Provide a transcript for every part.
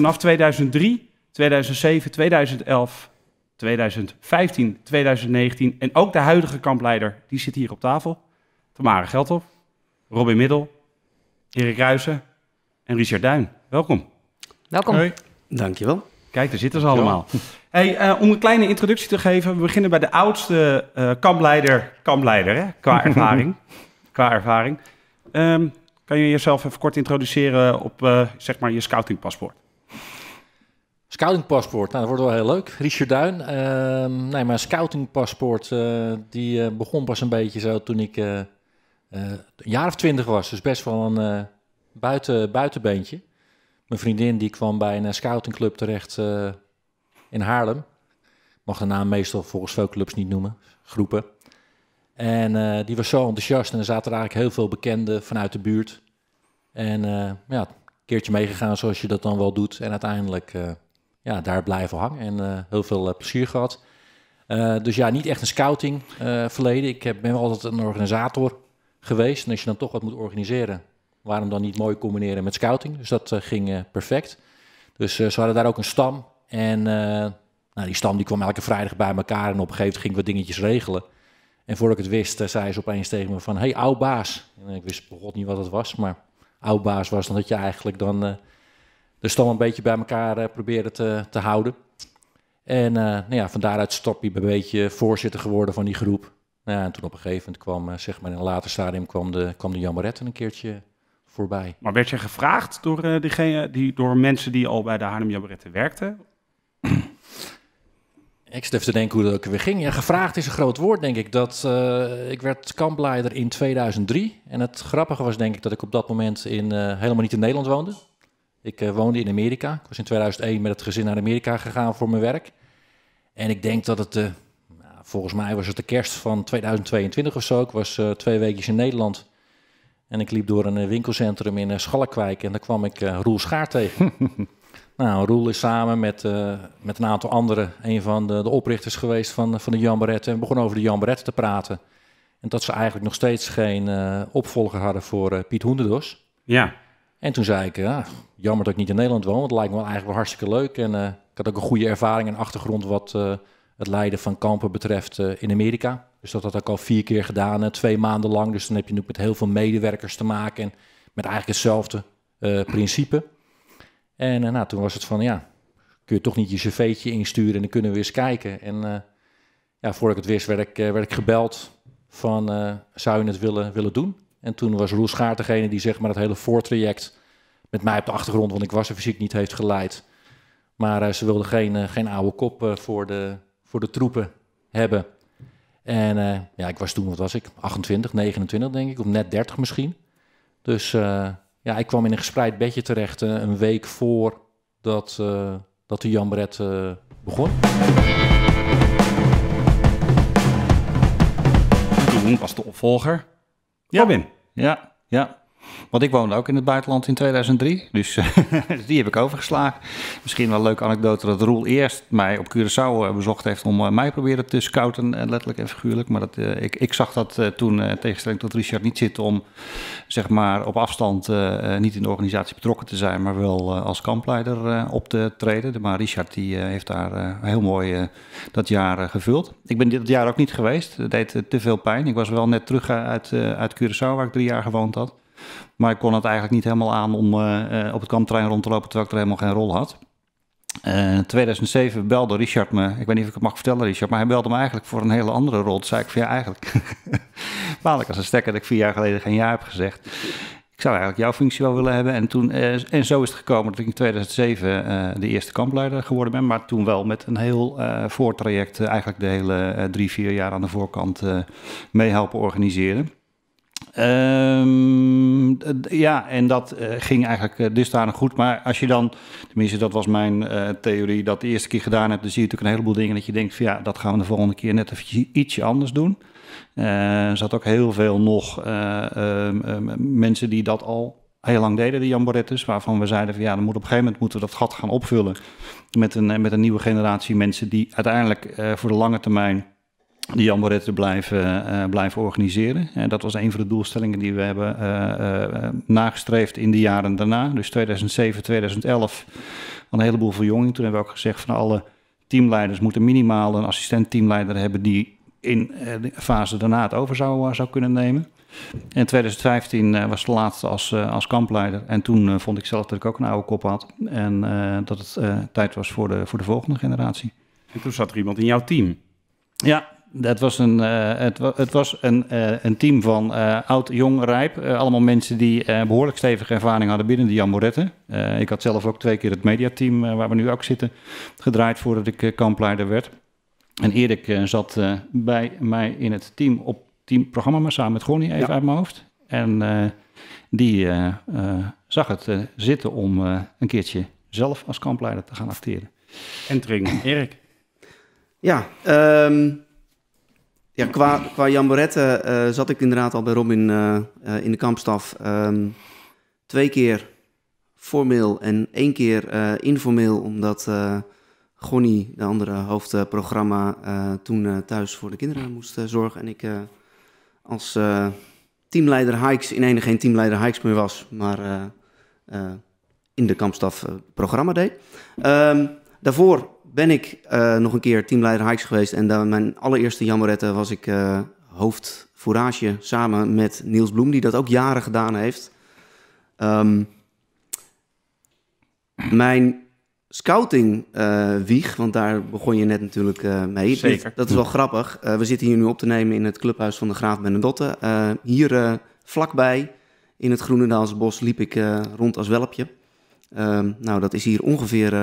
vanaf 2003, 2007, 2011, 2015, 2019 en ook de huidige kampleider, die zit hier op tafel. Tamara Geldhof, Robin Middel, Erik Ruijsen en Richard Duin. Welkom. Welkom. Hey. Dankjewel. Kijk, daar zitten ze allemaal. Hey, eh, om een kleine introductie te geven, we beginnen bij de oudste eh, kampleider, kampleider hè? qua ervaring. qua ervaring. Ehm, kan je jezelf even kort introduceren op eh, zeg maar je scoutingpaspoort? Scoutingpaspoort, nou, dat wordt wel heel leuk. Richard Duin, ehm, nee, mijn scoutingpaspoort eh, die eh, begon pas een beetje zo toen ik eh, een jaar of twintig was. Dus best wel een buiten, buitenbeentje. Mijn vriendin die kwam bij een scoutingclub terecht in Haarlem. Mag de naam meestal volgens veel clubs niet noemen, groepen. En die was zo enthousiast en er zaten er eigenlijk heel veel bekenden vanuit de buurt. En ja, een keertje meegegaan zoals je dat dan wel doet. En uiteindelijk ja, daar blijven hangen en eh, heel veel eh, plezier gehad. Eh, dus ja, niet echt een scouting verleden. Ik heb, ben wel altijd een organisator geweest. En als je dan toch wat moet organiseren, waarom dan niet mooi combineren met scouting? Dus dat ging perfect. Dus ze hadden daar ook een stam. En nou, die stam die kwam elke vrijdag bij elkaar en op een gegeven moment ging ik wat dingetjes regelen. En voordat ik het wist, zei ze opeens tegen me van, hey, oud baas. En ik wist bijvoorbeeld niet wat het was, maar oud baas was dan dat je eigenlijk dan dus dan een beetje bij elkaar eh, proberen te, te houden. En eh, nou ja, van daaruit stop je een beetje voorzitter geworden van die groep. Nou ja, en toen op een gegeven moment kwam, eh, zeg maar in een later stadium, kwam de, kwam de een keertje voorbij. Maar werd je gevraagd door, uh, diegene, die, door mensen die al bij de Haarlem Jammeretten werkten? Ik stel even te denken hoe dat ook weer ging. Ja, gevraagd is een groot woord, denk ik. Dat, ik werd kampleider in 2003. En het grappige was, denk ik, dat ik op dat moment in, helemaal niet in Nederland woonde. Ik eh, woonde in Amerika. Ik was in 2001 met het gezin naar Amerika gegaan voor mijn werk. En ik denk dat het, uh, nou, volgens mij was het de kerst van 2022 of zo. Ik was eh, twee weekjes in Nederland. En ik liep door een winkelcentrum in Schalkwijk en daar kwam ik Roel Schaar tegen. nou, Roel is samen met, met een aantal anderen een van de, de oprichters geweest van, van de Jamborette. En we begonnen over de Jamborette te praten. En dat ze eigenlijk nog steeds geen opvolger hadden voor Piet Hoenderdos. Ja. En toen zei ik, ja, jammer dat ik niet in Nederland woon, want het lijkt me wel eigenlijk wel hartstikke leuk. En eh, ik had ook een goede ervaring en achtergrond wat eh, het leiden van kampen betreft eh, in Amerika. Dus dat had ik al vier keer gedaan, twee maanden lang. Dus dan heb je natuurlijk met heel veel medewerkers te maken en met eigenlijk hetzelfde principe. En nou, toen was het van, ja, kun je toch niet je cv'tje insturen en dan kunnen we eens kijken. En ja, voordat ik het wist werd ik, werd ik gebeld van, zou je het willen, willen doen? En toen was Roel Schaart degene die zeg maar, het hele voortraject met mij op de achtergrond, want ik was er fysiek niet, heeft geleid. Maar eh, ze wilden geen, eh, geen oude kop eh, voor, de, voor de troepen hebben. En ja, ik was toen, wat was ik? 28, 29 denk ik, of net 30 misschien. Dus ja, ik kwam in een gespreid bedje terecht een week voor dat, dat de Jambret begon. Toen was de opvolger ja, Robin. Ja, ja. Want ik woonde ook in het buitenland in 2003, dus, eh, dus die heb ik overgeslagen. Misschien wel een leuke anekdote dat Roel eerst mij op Curaçao eh, bezocht heeft om eh, mij proberen te scouten, letterlijk en figuurlijk. Maar dat, ik, ik zag dat toen, tegenstelling tot Richard, niet zitten om zeg maar, op afstand niet in de organisatie betrokken te zijn, maar wel als kampleider op te treden. Maar Richard die, heeft daar heel mooi dat jaar gevuld. Ik ben dit jaar ook niet geweest, dat deed te veel pijn. Ik was wel net terug uit, uit Curaçao, waar ik drie jaar gewoond had. Maar ik kon het eigenlijk niet helemaal aan om eh, eh, op het kamptrein rond te lopen terwijl ik er helemaal geen rol had. Uh, eh, 2007 belde Richard me. Ik weet niet of ik het mag vertellen, Richard. Maar hij belde me eigenlijk voor een hele andere rol. Toen zei ik van ja, eigenlijk. Waarlijk als een stekker dat ik vier jaar geleden geen ja heb gezegd. Ik zou eigenlijk jouw functie wel willen hebben. En, toen, en zo is het gekomen dat ik in 2007 de eerste kampleider geworden ben. Maar toen wel met een heel voortraject. eigenlijk de hele drie, vier jaar aan de voorkant meehelpen organiseren. Ehm, ja, en dat eh, ging eigenlijk eh, dusdanig goed. Maar als je dan, tenminste dat was mijn eh, theorie, dat de eerste keer gedaan hebt, dan zie je natuurlijk een heleboel dingen dat je denkt van ja, dat gaan we de volgende keer net even ietsje anders doen. er zat ook heel veel nog ehm, ehm, mensen die dat al heel lang deden, de jamborettes, waarvan we zeiden van ja, dan moet op een gegeven moment moeten we dat gat gaan opvullen met een, met een nieuwe generatie mensen die uiteindelijk voor de lange termijn die jamboretten blijven, eh, blijven organiseren. En dat was een van de doelstellingen die we hebben eh, eh, nagestreefd in de jaren daarna. Dus 2007, 2011, een heleboel verjonging. Toen hebben we ook gezegd van alle teamleiders moeten minimaal een assistent teamleider hebben die in de fase daarna het over zou, zou kunnen nemen. In 2015 was de laatste als, als kampleider. En toen vond ik zelf dat ik ook een oude kop had. En dat het tijd was voor de, voor de volgende generatie. En toen zat er iemand in jouw team. Ja, dat was een, eh, het, het, was een, eh, een team van eh, oud, jong, rijp. allemaal mensen die behoorlijk stevige ervaring hadden binnen de Jamborette. ik had zelf ook twee keer het mediateam, waar we nu ook zitten, gedraaid voordat ik kampleider werd. En Erik zat bij mij in het team op teamprogramma, maar samen met Gronie even uit mijn hoofd. En die zag het zitten om een keertje zelf als kampleider te gaan acteren. Entering, Erik. Ja, um ja, qua, qua jamborette eh, zat ik inderdaad al bij Robin eh, eh, in de kampstaf. Ehm, twee keer formeel en één keer informeel, omdat Gonnie, de andere hoofdprogramma, toen thuis voor de kinderen moest zorgen. En ik als teamleider Hikes, in ene geen teamleider Hikes meer was, maar in de kampstaf programma deed. Ehm, daarvoor ben ik eh, nog een keer teamleider hikes geweest. En dan mijn allereerste Jamorette was ik uh, samen met Niels Bloem, die dat ook jaren gedaan heeft. Ehm, mijn scouting eh, wieg, want daar begon je net natuurlijk mee. Zeker. Dat is wel grappig. we zitten hier nu op te nemen in het clubhuis van de Graaf Benedotte. hier vlakbij in het Groenendaalse bos liep ik rond als welpje. Ehm, nou, dat is hier ongeveer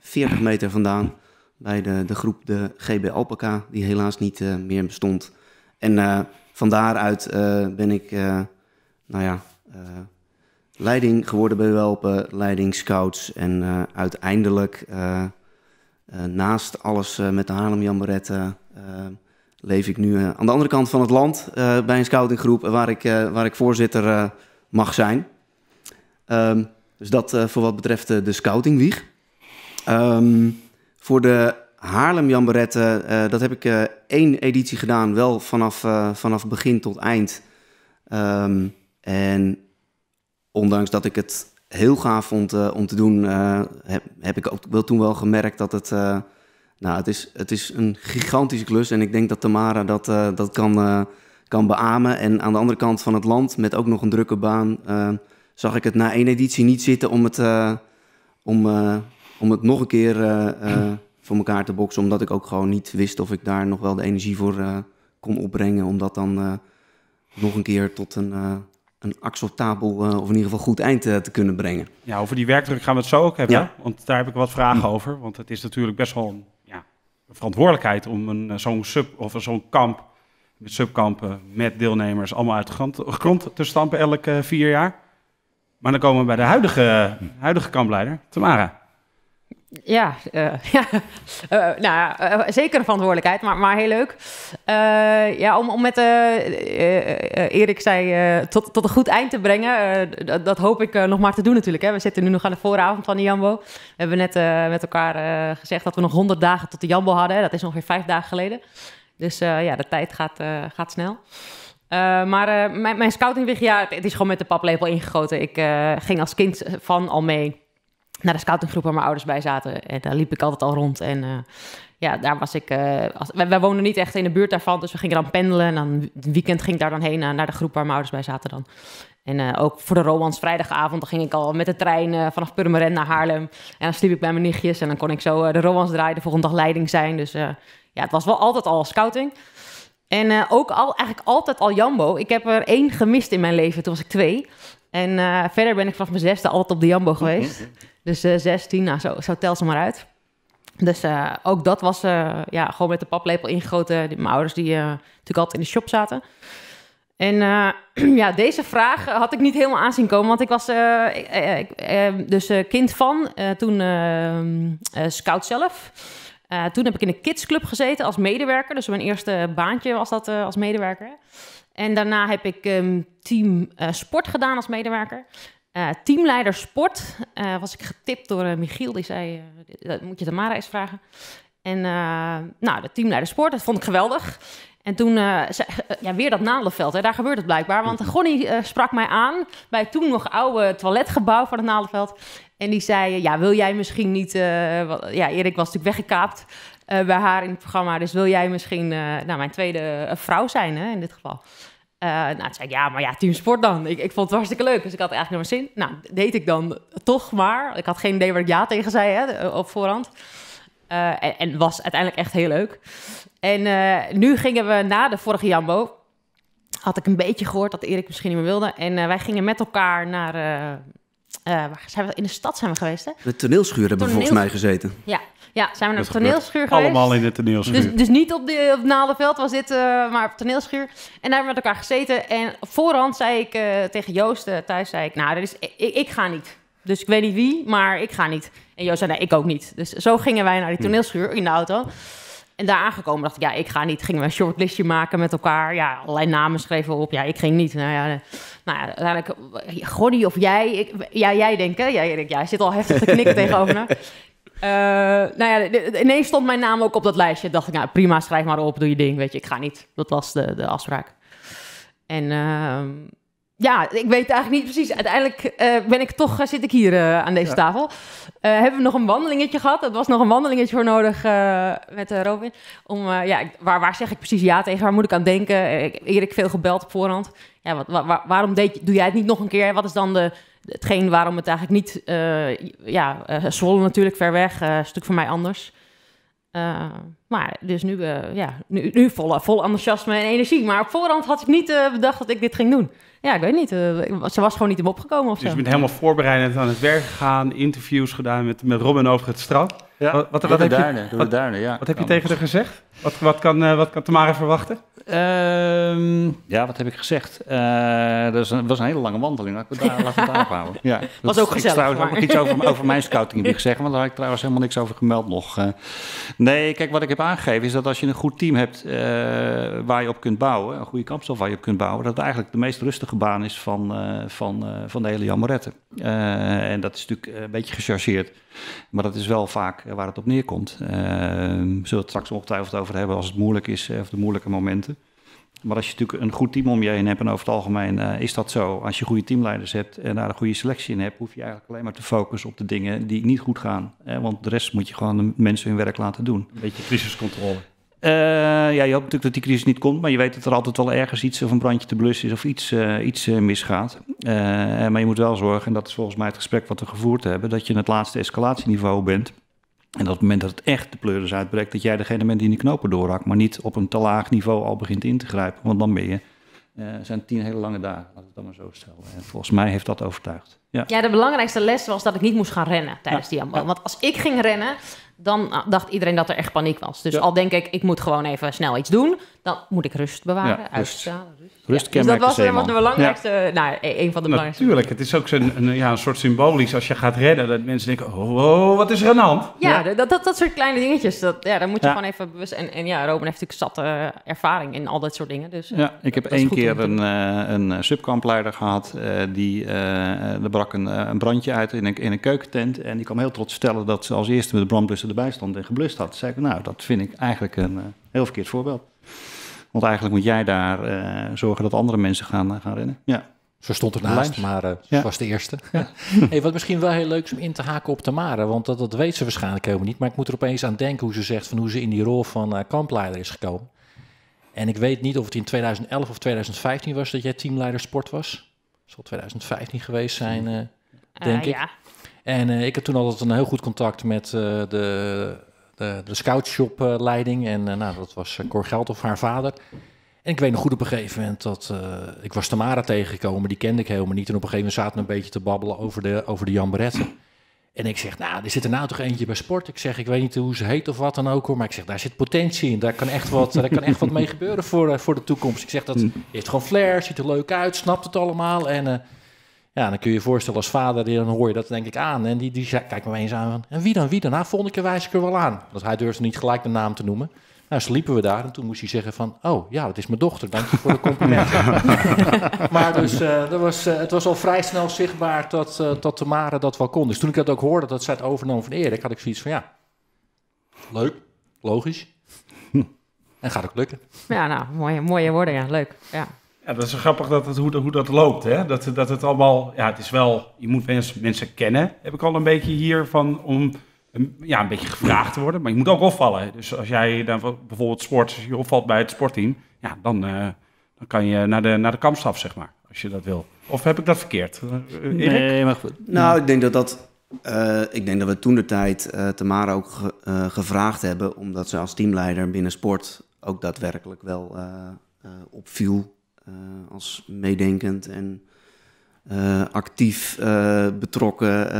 40 meter vandaan bij de, de groep de GB Alpaca, die helaas niet eh, meer bestond. En uh, van daaruit eh, ben ik, nou ja, leiding geworden bij Welpen, leiding scouts en uiteindelijk naast alles met de Haarlem Jamboretten leef ik nu aan de andere kant van het land bij een scoutinggroep waar ik, waar ik voorzitter mag zijn. Ehm, dus dat voor wat betreft de scoutingwieg. Ehm, voor de Haarlem Jamborette, uh, eh, dat heb ik eh, één editie gedaan, wel vanaf, eh, vanaf begin tot eind. Ehm, en ondanks dat ik het heel gaaf vond om te doen, heb, heb, ik ook wel toen wel gemerkt dat het, nou, het, is, het is een gigantische klus. En ik denk dat Tamara dat, dat kan, kan beamen. En aan de andere kant van het land, met ook nog een drukke baan, zag ik het na één editie niet zitten om het om, om het nog een keer eh, eh, voor elkaar te boksen. Omdat ik ook gewoon niet wist of ik daar nog wel de energie voor eh, kon opbrengen. Om dat dan nog een keer tot een een acceptabel of in ieder geval goed eind te kunnen brengen. Ja, over die werkdruk gaan we het zo ook hebben. Want daar heb ik wat vragen over. Want het is natuurlijk best wel een, ja, verantwoordelijkheid om een, zo'n sub of zo'n kamp met subkampen met deelnemers allemaal uit de grond, grond te stampen elke vier jaar. Maar dan komen we bij de huidige, huidige kampleider, Tamara. Ja, eh, ja. Eh, nou eh, zeker een verantwoordelijkheid, maar, maar heel leuk. ja, om, om met Erik zei, tot, tot een goed eind te brengen. Dat, dat, hoop ik nog maar te doen natuurlijk. Hè. We zitten nu nog aan de vooravond van de Jambo. We hebben net met elkaar gezegd dat we nog 100 dagen tot de Jambo hadden. Hè. Dat is ongeveer vijf dagen geleden. Dus ja, de tijd gaat, gaat snel. maar mijn, mijn scoutingweg, ja, het, is gewoon met de paplepel ingegoten. Ik ging als kind van al mee naar de scoutinggroep waar mijn ouders bij zaten. En daar liep ik altijd al rond. En eh, ja, daar was ik. Uh, wij, woonden niet echt in de buurt daarvan, dus we gingen dan pendelen. En dan het weekend ging ik daar dan heen eh, naar, de groep waar mijn ouders bij zaten dan. En ook voor de Romans vrijdagavond ging ik al met de trein vanaf Purmerend naar Haarlem. En dan sliep ik bij mijn nichtjes en dan kon ik zo de Romans draaien, de volgende dag leiding zijn. Dus ja, het was wel altijd al scouting. En ook al, eigenlijk altijd al Jambo. Ik heb er één gemist in mijn leven, toen was ik twee. En eh, verder ben ik vanaf mijn zesde altijd op de Jambo geweest. dus uh, nou, zo, tel ze maar uit. Dus eh, ook dat was ja, gewoon met de paplepel ingegoten. Mijn ouders die natuurlijk altijd in de shop zaten. En ja, deze vraag had ik niet helemaal aanzien komen. Want ik was dus kind van, toen scout zelf. toen heb ik in een kidsclub gezeten als medewerker. Dus mijn eerste baantje was dat als medewerker. En daarna heb ik um, team eh, sport gedaan als medewerker. Uh, teamleider sport eh, was ik getipt door Michiel. Die zei, dat moet je Tamara eens vragen. En nou, de teamleider sport, dat vond ik geweldig. En toen, ze, ja, weer dat Nalenveld, daar gebeurt het blijkbaar. Want Gonnie sprak mij aan bij het toen nog oude toiletgebouw van het Nalenveld. En die zei, ja, wil jij misschien niet... ja, Erik was natuurlijk weggekaapt. Eh, bij haar in het programma. Dus wil jij misschien eh, nou, mijn tweede eh, vrouw zijn hè, in dit geval? nou, toen zei ik, ja, maar ja, teamsport dan. Ik, ik vond het hartstikke leuk, dus ik had eigenlijk nog maar zin. Nou, deed ik dan toch maar. Ik had geen idee waar ik ja tegen zei hè, op voorhand. en, was uiteindelijk echt heel leuk. En nu gingen we na de vorige Jambo. Had ik een beetje gehoord dat Erik misschien niet meer wilde. En wij gingen met elkaar naar... waar zijn we, in de stad zijn we geweest, hè? De toneelschuur hebben we volgens mij gezeten. Ja, ja, zijn we naar de toneelschuur gegaan Allemaal in de toneelschuur. Dus, dus niet op, de, op Naaldenveld was dit, eh, maar op de toneelschuur. En daar hebben we met elkaar gezeten. En voorhand zei ik eh, tegen Joost uh, thuis, zei ik, nou, dat is, ik, ik ga niet. Dus ik weet niet wie, maar ik ga niet. En Joost zei, nee, ik ook niet. Dus zo gingen wij naar die hm. toneelschuur in de auto. En daar aangekomen dacht ik, ja, ik ga niet. Gingen we een shortlistje maken met elkaar. Ja, allerlei namen schreven op. Ja, ik ging niet. Nou ja, nou ja uiteindelijk, Gordy of jij. ja, jij denk hè? Ja, jij denkt, ja, zit al heftig te knikken tegenover me. Uh, nou ja, ineens stond mijn naam ook op dat lijstje. Dacht ik, nou prima, schrijf maar op, doe je ding. Weet je, ik ga niet. Dat was de, de afspraak. En uh, ja, ik weet eigenlijk niet precies. Uiteindelijk eh, ben ik toch, eh, zit ik hier eh, aan deze tafel. hebben we nog een wandelingetje gehad? Er was nog een wandelingetje voor nodig met Robin. Om, ja, waar, waar zeg ik precies ja tegen? Waar moet ik aan denken? Erik veel gebeld op voorhand. Ja, wat, waarom deed, doe jij het niet nog een keer? Wat is dan de, hetgeen waarom het eigenlijk niet... ja, Zwolle natuurlijk ver weg. een stuk voor mij anders. Maar dus nu, eh, ja, nu, nu vol, vol enthousiasme en energie. Maar op voorhand had ik niet eh, bedacht dat ik dit ging doen. Ja, ik weet niet. Eh, ze was gewoon niet in opgekomen of dus zo. je bent helemaal voorbereidend aan het werk gegaan. Interviews gedaan met, met Robin over het strand. Wat, wat, heb je, wat, Duinen, ja. wat heb je tegen haar gezegd? Wat, wat, kan, wat kan Tamara verwachten? Ehm, ja, wat heb ik gezegd? dat was een, hele lange wandeling. Laat ik daar, laat het Ja, dat was ook gezellig. Ik trouwens maar. ook iets over, over mijn scouting heb ik gezegd, want daar heb ik trouwens helemaal niks over gemeld nog. nee, kijk, wat ik heb Aangeven is dat als je een goed team hebt eh, waar je op kunt bouwen, een goede kampstof waar je op kunt bouwen, dat het eigenlijk de meest rustige baan is van, eh, van, eh, van de hele Jamorette. en dat is natuurlijk een beetje gechargeerd, maar dat is wel vaak waar het op neerkomt. we zullen het straks ongetwijfeld over hebben als het moeilijk is of de moeilijke momenten. Maar als je natuurlijk een goed team om je heen hebt, en over het algemeen eh, is dat zo. Als je goede teamleiders hebt en daar een goede selectie in hebt, hoef je eigenlijk alleen maar te focussen op de dingen die niet goed gaan. Hè? Want de rest moet je gewoon de mensen hun werk laten doen. Een beetje crisiscontrole. Uh, ja, je hoopt natuurlijk dat die crisis niet komt, maar je weet dat er altijd wel ergens iets of een brandje te blussen is of iets, eh, iets misgaat. maar je moet wel zorgen, en dat is volgens mij het gesprek wat we gevoerd hebben, dat je in het laatste escalatieniveau bent. En op het moment dat het echt de pleuris uitbreekt, dat jij degene bent die in die knopen doorhakt, maar niet op een te laag niveau al begint in te grijpen, want dan ben je eh, zijn tien hele lange dagen, laat het dan maar zo stellen. En volgens mij heeft dat overtuigd. Ja. ja, de belangrijkste les was dat ik niet moest gaan rennen tijdens die ambo. Want als ik ging rennen, dan ah, dacht iedereen dat er echt paniek was. Dus al denk ik, ik moet gewoon even snel iets doen, dan moet ik rust bewaren, uitstralen. Rust dus dat was helemaal de belangrijkste, nou, e-, een van de belangrijkste. Natuurlijk, het is ook zo'n een, ja, een soort symbolisch als je gaat redden. Dat mensen denken, oh, wat is er Ja, Dat, dat, dat soort kleine dingetjes. Dat, ja, dan moet je gewoon even bewust... En, en ja, Robin heeft natuurlijk zatte eh, ervaring in al dat soort dingen. Dus, eh, ja, ik heb één keer een, eh, een subkampleider gehad. die, er brak een, brandje uit in een, keukentent. En die kwam heel trots vertellen dat ze als eerste met de brandblusser erbij stond en geblust had. Zei ik, nou, dat vind ik eigenlijk een heel verkeerd voorbeeld. Want eigenlijk moet jij daar eh, zorgen dat andere mensen gaan, eh, gaan rennen. Ja. Zo stond het naast, maar uh, was de eerste. Ja. Hm. wat misschien wel heel leuk is om in te haken op Tamara, want dat, dat weet ze waarschijnlijk helemaal niet. Maar ik moet er opeens aan denken hoe ze zegt van hoe ze in die rol van kampleider is gekomen. En ik weet niet of het in 2011 of 2015 was dat jij teamleider sport was. Dat zal 2015 geweest zijn, denk ik. En ik had toen altijd een heel goed contact met de de, de scoutshop-leiding. en eh, nou, dat was eh, Cor of haar vader. En ik weet nog goed op een gegeven moment dat eh, ik was Tamara tegengekomen, die kende ik helemaal niet. En op een gegeven moment zaten we een beetje te babbelen over de, over de Jan Beretten. En ik zeg, nou, er zit er nou toch eentje bij sport. Ik zeg, ik weet niet hoe ze heet of wat dan ook hoor. Maar ik zeg, daar zit potentie in. Daar kan echt wat, daar kan echt wat mee gebeuren voor, voor de toekomst. Ik zeg, dat mm. heeft gewoon flair, ziet er leuk uit, snapt het allemaal. En ja, dan kun je je voorstellen als vader, dan hoor je dat denk ik aan. En die, die kijkt me eens aan en wie dan, wie dan? Nou, volgende keer wijs ik er wel aan. Want hij durfde niet gelijk de naam te noemen. Nou, sliepen we daar en toen moest hij zeggen van... oh, ja, dat is mijn dochter, dank je voor de complimenten. maar dus, eh, dat was, eh, het was al vrij snel zichtbaar dat, uh, dat Tamara dat wel kon. Dus toen ik dat ook hoorde, dat zij het overnam van Erik... had ik zoiets van, ja, leuk, logisch. en gaat ook lukken. Ja, nou, mooie, mooie woorden, ja, leuk. Ja. Ja, dat is grappig dat het, hoe, hoe dat loopt. Hè? Dat, dat het allemaal, ja, het is wel, je moet mensen, kennen, heb ik al een beetje hier van om een, um, ja, een beetje gevraagd te worden. Maar je moet ook opvallen. Dus als jij dan bijvoorbeeld sport, je opvalt bij het sportteam, ja, dan, eh, dan kan je naar de, naar de kampstaf, zeg maar, als je dat wil. Of heb ik dat verkeerd? Eh, Erik? Nee, maar goed. Nou, ik denk dat dat. Eh, ik denk dat we toen de tijd Tamara ook gevraagd hebben, omdat ze als teamleider binnen sport ook daadwerkelijk wel opviel eh, als meedenkend en eh, actief eh, betrokken.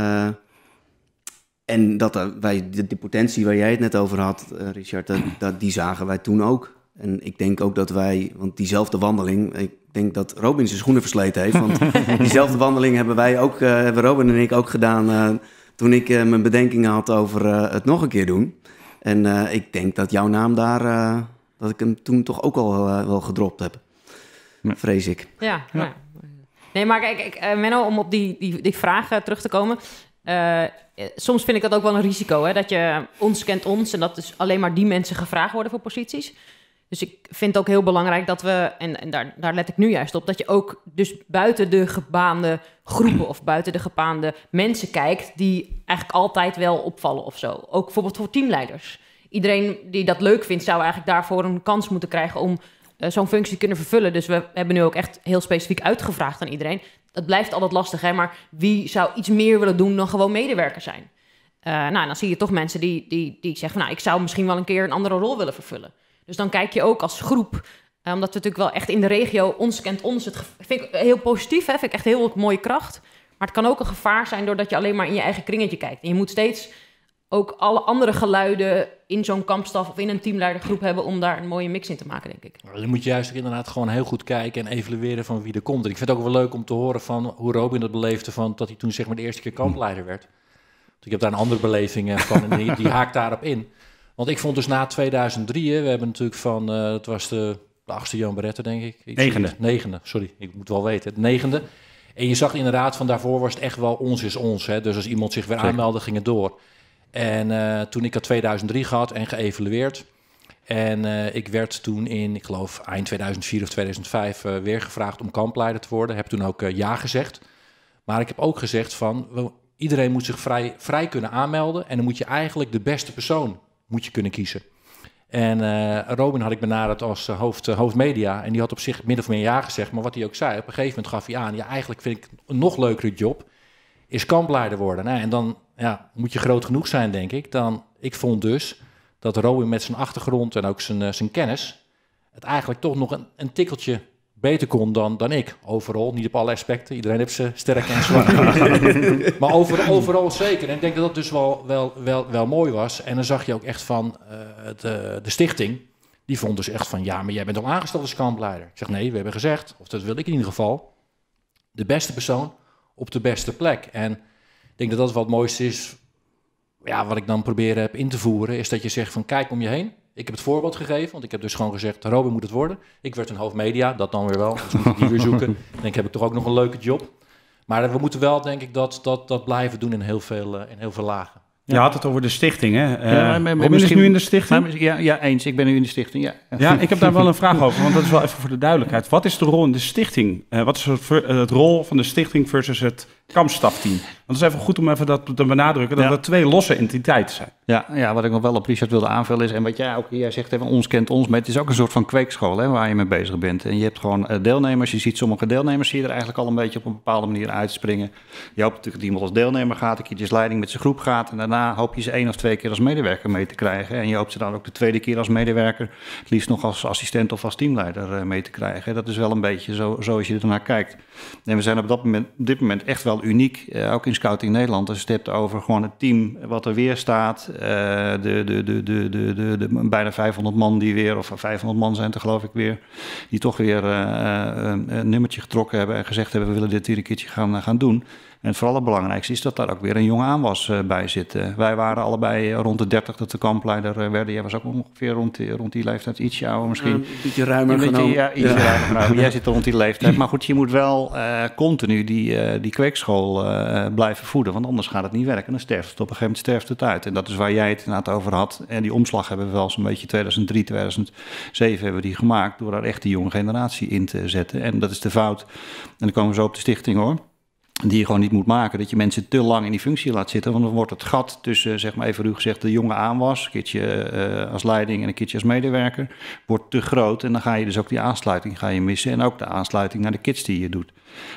en dat wij, de, potentie waar jij het net over had, Richard, dat, dat, die zagen wij toen ook. En ik denk ook dat wij, want diezelfde wandeling, ik denk dat Robin zijn schoenen versleten heeft. Want diezelfde wandeling hebben wij ook, hebben Robin en ik ook gedaan toen ik mijn bedenkingen had over het nog een keer doen. En ik denk dat jouw naam daar, dat ik hem toen toch ook al wel gedropt heb vrees ik. Ja, ja. Nee, maar kijk, kijk, eh, Menno, om op die, die, die vragen terug te komen. Eh, eh, soms vind ik dat ook wel een risico, hè? dat je ons kent ons en dat dus alleen maar die mensen gevraagd worden voor posities. Dus ik vind het ook heel belangrijk dat we, en, en daar, daar let ik nu juist op, dat je ook dus buiten de gebaande groepen of buiten de gebaande mensen kijkt die eigenlijk altijd wel opvallen of zo. Ook bijvoorbeeld voor teamleiders. Iedereen die dat leuk vindt zou eigenlijk daarvoor een kans moeten krijgen om eh, zo'n functie kunnen vervullen. Dus we hebben nu ook echt heel specifiek uitgevraagd aan iedereen. Dat blijft altijd lastig, hè? maar wie zou iets meer willen doen dan gewoon medewerker zijn? Eh, nou, dan zie je toch mensen die, die, die zeggen: van, Nou, ik zou misschien wel een keer een andere rol willen vervullen. Dus dan kijk je ook als groep, eh, omdat we natuurlijk wel echt in de regio ons kent ons. Het vind ik heel positief, hè? vind ik echt heel wat mooie kracht. Maar het kan ook een gevaar zijn doordat je alleen maar in je eigen kringetje kijkt. En je moet steeds ook alle andere geluiden in zo'n kampstaf of in een teamleidergroep hebben om daar een mooie mix in te maken, denk ik. Dan moet je juist inderdaad gewoon heel goed kijken en evalueren van wie er komt. En ik vind het ook wel leuk om te horen van hoe Robin dat beleefde van dat hij toen zeg maar de eerste keer kampleider werd. Want ik heb daar een andere beleving eh, van en die, die, haakt daarop in. Want ik vond dus na 2003, we hebben natuurlijk van, eh, het was de, de achtste Jan Beretta denk ik. negende. negende, sorry, ik moet wel weten. Het negende. En je zag inderdaad van daarvoor was het echt wel ons is ons. Hè? Dus als iemand zich weer aanmeldde, ging het door. En eh, toen ik had 2003 gehad en geëvalueerd. En eh, ik werd toen in, ik geloof eind 2004 of 2005, eh, weer gevraagd om kampleider te worden. Heb toen ook ja gezegd. Maar ik heb ook gezegd van, iedereen moet zich vrij, vrij kunnen aanmelden. En dan moet je eigenlijk de beste persoon moet je kunnen kiezen. En Robin had ik benaderd als hoofd, hoofdmedia. En die had op zich min of meer ja gezegd. Maar wat hij ook zei, op een gegeven moment gaf hij aan... ja, eigenlijk vind ik een nog leukere job is kampleider worden. Nou, en dan ja, moet je groot genoeg zijn, denk ik. Dan, ik vond dus dat Robin met zijn achtergrond en ook zijn, eh, zijn kennis het eigenlijk toch nog een, een tikkeltje beter kon dan, dan ik. Overal, niet op alle aspecten. Iedereen heeft zijn sterke en zwakke. maar over, overal zeker. En ik denk dat dat dus wel, wel, wel, mooi was. En dan zag je ook echt van de, eh, eh, de stichting. Die vond dus echt van, ja, maar jij bent al aangesteld als kampleider. Ik zeg, nee, we hebben gezegd, of dat wil ik in ieder geval, de beste persoon op de beste plek. En denk dat dat wat het mooiste is. Ja, wat ik dan proberen heb in te voeren, is dat je zegt van kijk om je heen. Ik heb het voorbeeld gegeven, want ik heb dus gewoon gezegd, Robin moet het worden. Ik werd een hoofdmedia, dat dan weer wel. Dus ik die weer zoeken. denk, heb ik toch ook nog een leuke job. Maar we moeten wel, denk ik, dat, dat, dat blijven doen in heel veel, eh, in heel veel lagen. Je had het over de stichting, hè? Uh, ja, eh, is nu in de stichting? ja, ja, eens. Ik ben nu in de stichting, ja. Ja, ik heb daar wel een vraag over, want dat is wel even voor de duidelijkheid. Wat is de rol in de stichting? Eh, wat is het, het, rol van de stichting versus het kampstafteam. Want het is even goed om even dat te benadrukken, dat ja. er twee losse entiteiten zijn. Ja, ja, wat ik nog wel op Richard wilde aanvullen is, en wat jij ook jij zegt, even, ons kent ons, maar het is ook een soort van kweekschool hè, waar je mee bezig bent. En je hebt gewoon eh, deelnemers, je ziet sommige deelnemers hier er eigenlijk al een beetje op een bepaalde manier uitspringen. Je hoopt natuurlijk dat iemand als deelnemer gaat, een keertje dus leiding met zijn groep gaat en daarna hoop je ze één of twee keer als medewerker mee te krijgen. En je hoopt ze dan ook de tweede keer als medewerker, het liefst nog als assistent of als teamleider eh, mee te krijgen. Dat is wel een beetje zo, als je naar kijkt. En we zijn op, dat moment, dit moment echt wel uniek, eh, ook in Scouting Nederland. Als je het hebt over gewoon het team wat er weer staat. Eh, de, de, de, de, de, de, bijna 500 man die weer, of 500 man zijn er geloof ik weer. Die toch weer eh, een nummertje getrokken hebben en gezegd hebben: we willen dit hier een keertje gaan, gaan doen. En het vooral het belangrijkste is dat daar ook weer een jonge aanwas eh, bij zit. Eh. wij waren allebei eh, rond de 30 dat de kampleider werden. Jij was ook ongeveer rond die, rond die leeftijd, iets ouder misschien. een beetje ruimer beetje, Ja, ietsje ruimer genomen. Jij zit rond die leeftijd. Maar goed, je moet wel continu die, uh, die kweekschool blijven voeden. Want anders gaat het niet werken. Dan sterft het op een gegeven moment sterft het uit. En dat is waar jij het inderdaad over had. En die omslag hebben we wel zo'n beetje 2003, 2007 hebben we die gemaakt. Door daar echt die jonge generatie in te zetten. En dat is de fout. En dan komen we zo op de stichting hoor die je gewoon niet moet maken. Dat je mensen te lang in die functie laat zitten. Want dan wordt het gat tussen, zeg maar even ruw gezegd, de jonge aanwas, een keertje eh, als leiding en een keertje als medewerker, wordt te groot. En dan ga je dus ook die aansluiting ga je missen. En ook de aansluiting naar de kids die je doet.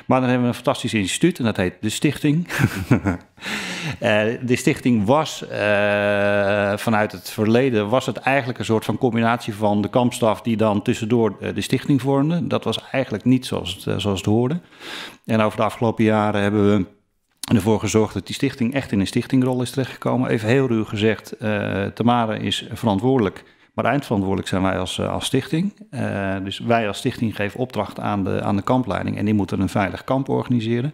Maar dan hebben we een fantastisch instituut en dat heet de Stichting. Eh, de Stichting was eh, vanuit het verleden was het eigenlijk een soort van combinatie van de kampstaf die dan tussendoor de Stichting vormde. Dat was eigenlijk niet zoals zoals het hoorde. En over de afgelopen jaren jaren hebben we ervoor gezorgd dat die stichting echt in een stichtingrol is terechtgekomen. Even heel ruw gezegd, uh, Tamara is verantwoordelijk, maar eindverantwoordelijk zijn wij als, eh, als stichting. Eh, dus wij als stichting geven opdracht aan de, aan de kampleiding en die moeten een veilig kamp organiseren.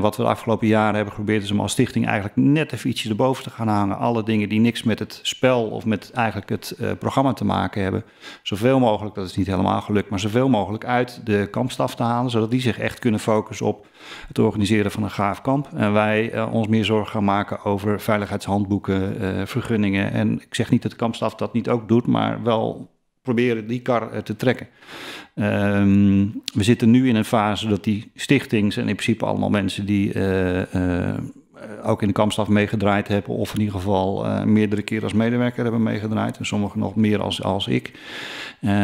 wat we de afgelopen jaren hebben geprobeerd is om als stichting eigenlijk net even ietsje erboven te gaan hangen. Alle dingen die niks met het spel of met eigenlijk het programma te maken hebben. Zoveel mogelijk, dat is niet helemaal gelukt, maar zoveel mogelijk uit de kampstaf te halen. Zodat die zich echt kunnen focussen op het organiseren van een gaaf kamp. En wij eh, ons meer zorgen gaan maken over veiligheidshandboeken, eh, vergunningen. En ik zeg niet dat de kampstaf dat niet ook doet, maar wel proberen die kar eh, te trekken. Ehm, we zitten nu in een fase dat die stichtings en in principe allemaal mensen die ook in de kampstaf meegedraaid hebben, of in ieder geval meerdere keer als medewerker hebben meegedraaid, en sommigen nog meer als, als ik.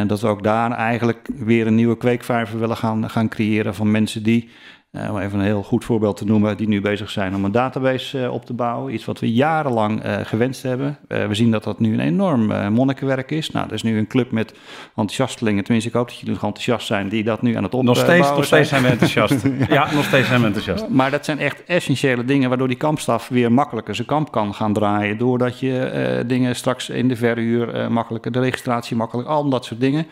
dat we ook daar eigenlijk weer een nieuwe kweekvijver willen gaan, gaan creëren van mensen die eh, om even een heel goed voorbeeld te noemen, die nu bezig zijn om een database eh, op te bouwen. Iets wat we jarenlang eh, gewenst hebben. we zien dat dat nu een enorm monnikenwerk is. Nou, er is nu een club met enthousiastelingen. Tenminste, ik hoop dat jullie nog enthousiast zijn die dat nu aan het opbouwen nog steeds, zijn. Nog steeds zijn we enthousiast. ja. nog steeds zijn we enthousiast. Maar dat zijn echt essentiële dingen waardoor die kampstaf weer makkelijker zijn kamp kan gaan draaien. Doordat je dingen straks in de verhuur makkelijker, de registratie makkelijker, al dat soort dingen.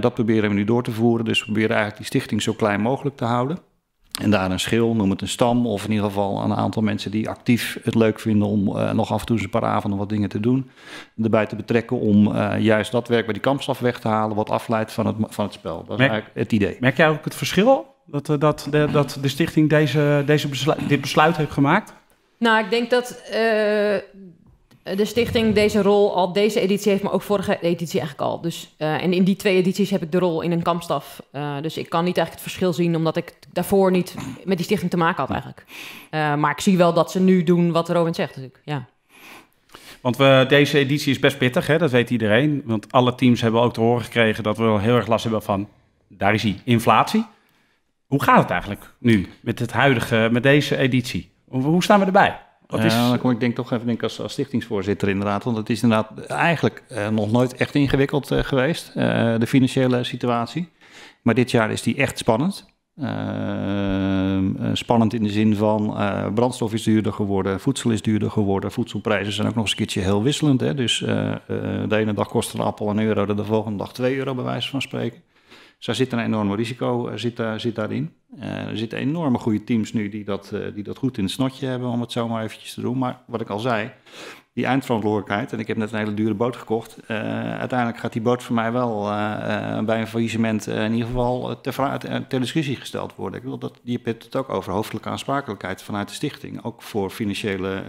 dat proberen we nu door te voeren. Dus we proberen eigenlijk die stichting zo klein mogelijk te houden. En daar een schil, noem het een stam, of in ieder geval een aantal mensen die actief het leuk vinden om eh, nog af en toe eens een paar avonden wat dingen te doen. Erbij te betrekken om eh, juist dat werk bij die kampstaf weg te halen, wat afleidt van het, van het spel. Dat is eigenlijk het idee. Merk jij ook het verschil dat, eh, dat, de, dat de stichting deze, deze besluit, dit besluit heeft gemaakt? Nou, ik denk dat eh, de stichting deze rol al, deze editie heeft, maar ook vorige editie eigenlijk al. Dus, eh, en in die twee edities heb ik de rol in een kampstaf. Eh, dus ik kan niet eigenlijk het verschil zien, omdat ik daarvoor niet met die stichting te maken had eigenlijk. maar ik zie wel dat ze nu doen wat Rowan zegt natuurlijk, ja. Want we, deze editie is best pittig, hè? dat weet iedereen. Want alle teams hebben ook te horen gekregen dat we wel heel erg last hebben van, daar is die, inflatie. Hoe gaat het eigenlijk nu met, het huidige, met deze editie? Hoe staan we erbij? ja, dan kom ik denk toch even denk als, stichtingsvoorzitter inderdaad. Want het is inderdaad eigenlijk eh, nog nooit echt ingewikkeld eh, geweest, eh, de financiële situatie. Maar dit jaar is die echt spannend. Ehm, spannend in de zin van brandstof is duurder geworden, voedsel is duurder geworden, voedselprijzen zijn ook nog eens een keertje heel wisselend. Hè? Dus de ene dag kost een appel een euro, de volgende dag twee euro bij wijze van spreken. Zo daar zit een enorm risico eh, zit, daar, zit daarin. Eh, er zitten enorme goede teams nu die dat, eh, die dat goed in het snotje hebben, om het zo maar eventjes te doen. Maar wat ik al zei, die eindverantwoordelijkheid, en ik heb net een hele dure boot gekocht, uiteindelijk gaat die boot voor mij wel bij een faillissement in ieder geval ter, ter discussie gesteld worden. Ik wil dat, je hebt het ook over hoofdelijke aansprakelijkheid vanuit de stichting, ook voor financiële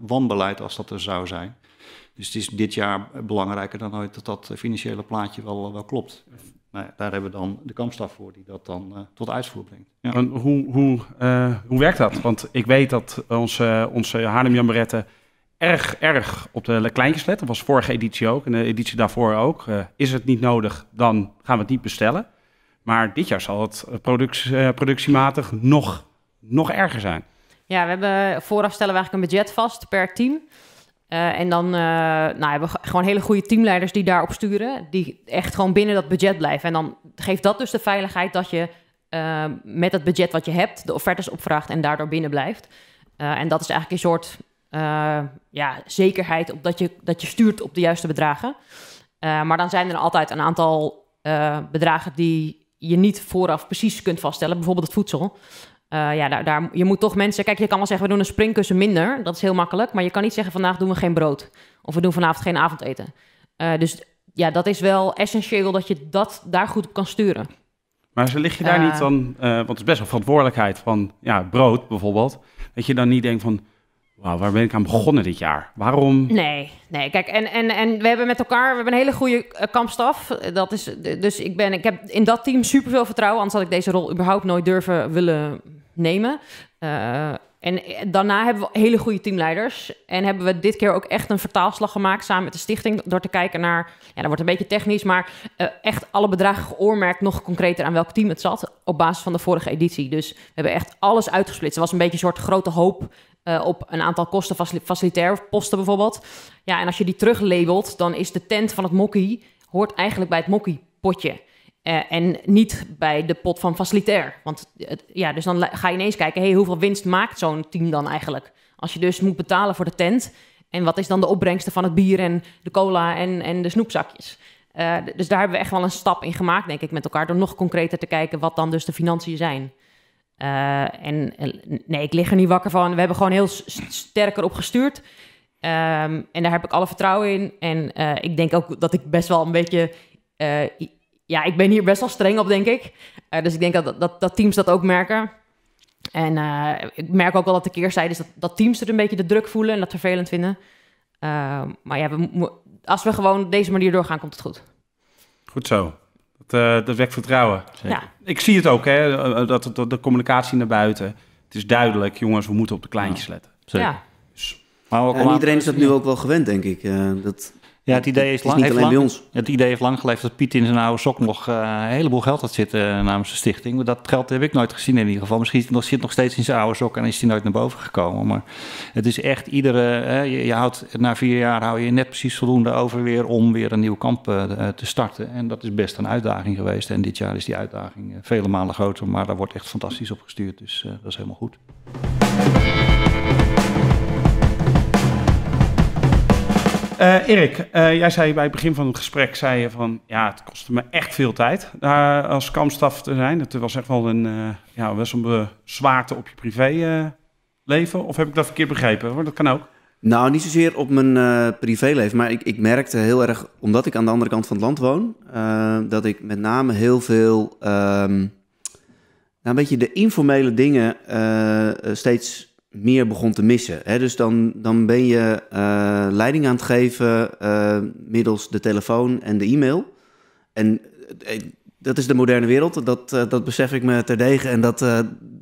wanbeleid als dat er zou zijn. Dus het is dit jaar belangrijker dan ooit dat dat financiële plaatje wel, wel klopt nou daar hebben we dan de kampstaf voor die dat dan eh, tot uitvoer brengt. Ja. En hoe, hoe, eh, hoe werkt dat? Want ik weet dat onze, onze Haarlem erg, erg op de kleintjes let. Dat was vorige editie ook en de editie daarvoor ook. Eh, is het niet nodig, dan gaan we het niet bestellen. Maar dit jaar zal het productiematig nog, nog erger zijn. Ja, we hebben vooraf stellen we eigenlijk een budget vast per team. Eh, en dan eh, nou, hebben we gewoon hele goede teamleiders die daarop sturen. Die echt gewoon binnen dat budget blijven. En dan geeft dat dus de veiligheid dat je eh, met het budget wat je hebt de offertes opvraagt en daardoor binnen blijft. en dat is eigenlijk een soort ja, zekerheid op dat, je, dat je stuurt op de juiste bedragen. maar dan zijn er altijd een aantal bedragen die je niet vooraf precies kunt vaststellen. Bijvoorbeeld het voedsel. Eh, ja, daar, je moet toch mensen... Kijk, je kan wel zeggen, we doen een springkussen minder. Dat is heel makkelijk. Maar je kan niet zeggen, vandaag doen we geen brood. Of we doen vanavond geen avondeten. Eh, dus ja, dat is wel essentieel dat je dat daar goed op kan sturen. Maar ze lig je daar eh. niet dan... want het is best wel verantwoordelijkheid van ja, brood bijvoorbeeld. Dat je dan niet denkt van... waar ben ik aan begonnen dit jaar? Waarom? Nee, nee. Kijk, en, en, en we hebben met elkaar we hebben een hele goede kampstaf. Dat is, dus ik, ben, ik heb in dat team superveel vertrouwen. Anders had ik deze rol überhaupt nooit durven willen nemen. Eh, en daarna hebben we hele goede teamleiders. En hebben we dit keer ook echt een vertaalslag gemaakt samen met de stichting. Door te kijken naar, ja, dat wordt een beetje technisch, maar eh, echt alle bedragen geoormerkt. Nog concreter aan welk team het zat. Op basis van de vorige editie. Dus we hebben echt alles uitgesplitst. er was een beetje een soort grote hoop eh, op een aantal kosten, facilitair posten bijvoorbeeld. Ja, en als je die teruglabelt, dan is de tent van het mokkie, hoort eigenlijk bij het mokkie potje. Eh, en niet bij de pot van facilitair. Want ja, dus dan ga je ineens kijken, hey, hoeveel winst maakt zo'n team dan eigenlijk? Als je dus moet betalen voor de tent. En wat is dan de opbrengsten van het bier en de cola en, en de snoepzakjes? Eh, dus daar hebben we echt wel een stap in gemaakt, denk ik, met elkaar. Door nog concreter te kijken wat dan dus de financiën zijn. Eh, en nee, ik lig er niet wakker van. We hebben gewoon heel sterker op gestuurd. Ehm, en daar heb ik alle vertrouwen in. En ik denk ook dat ik best wel een beetje ja, ik ben hier best wel streng op, denk ik. Eh, dus ik denk dat, dat, dat teams dat ook merken. En eh, ik merk ook wel dat de keerzijde is dat, dat teams er een beetje de druk voelen en dat vervelend vinden. Ehm, maar ja, we, als we gewoon deze manier doorgaan, komt het goed. Goed zo. Dat, eh, dat wekt vertrouwen. Ja. Ik zie het ook, hè, dat, de communicatie naar buiten. Het is duidelijk, jongens, we moeten op de kleintjes letten. Ja. maar iedereen is dat nu ook wel gewend, denk ik. dat, ja, het idee is, lang, Het idee heeft lang geleefd dat Piet in zijn oude sok nog eh, een heleboel geld had zitten eh, namens de stichting. Dat geld heb ik nooit gezien in ieder geval. Misschien zit het nog steeds in zijn oude sok en is hij nooit naar boven gekomen. Maar het is echt iedere. je, houdt na vier jaar hou je net precies voldoende over weer om weer een nieuw kamp eh, te starten. En dat is best een uitdaging geweest. En dit jaar is die uitdaging vele malen groter. Maar daar wordt echt fantastisch op gestuurd. Dus dat is helemaal goed. Uh, Erik, eh, jij zei bij het begin van het gesprek, zei je van, ja, het kostte me echt veel tijd daar eh, als kampstaf te zijn. Het was echt wel een, uh, ja, best een zwaarte op je privéleven. Of heb ik dat verkeerd begrepen? Want dat kan ook. Nou, niet zozeer op mijn privéleven, maar ik, ik merkte heel erg, omdat ik aan de andere kant van het land woon, dat ik met name heel veel, ehm, nou, een beetje de informele dingen steeds meer begon te missen. Hè? Dus dan, dan ben je eh, leiding aan het geven eh, middels de telefoon en de e-mail. En eh, dat is de moderne wereld, dat, dat besef ik me terdege. En dat,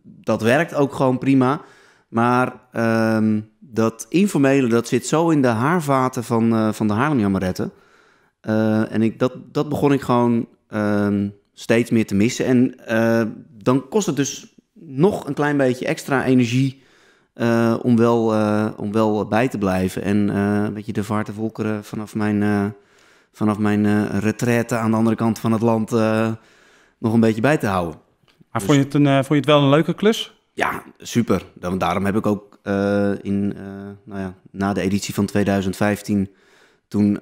dat werkt ook gewoon prima. Maar ehm, dat informele, dat zit zo in de haarvaten van, van de Haarlem en ik, dat, dat begon ik gewoon ehm, steeds meer te missen. En dan kost het dus nog een klein beetje extra energie eh, om, wel, eh, om wel bij te blijven. En eh, een beetje de vaart te volkeren vanaf mijn, vanaf mijn retraite aan de andere kant van het land nog een beetje bij te houden. Maar dus vond, je het een, vond je het wel een leuke klus? Ja, super. daarom heb ik ook in, nou ja, na de editie van 2015, toen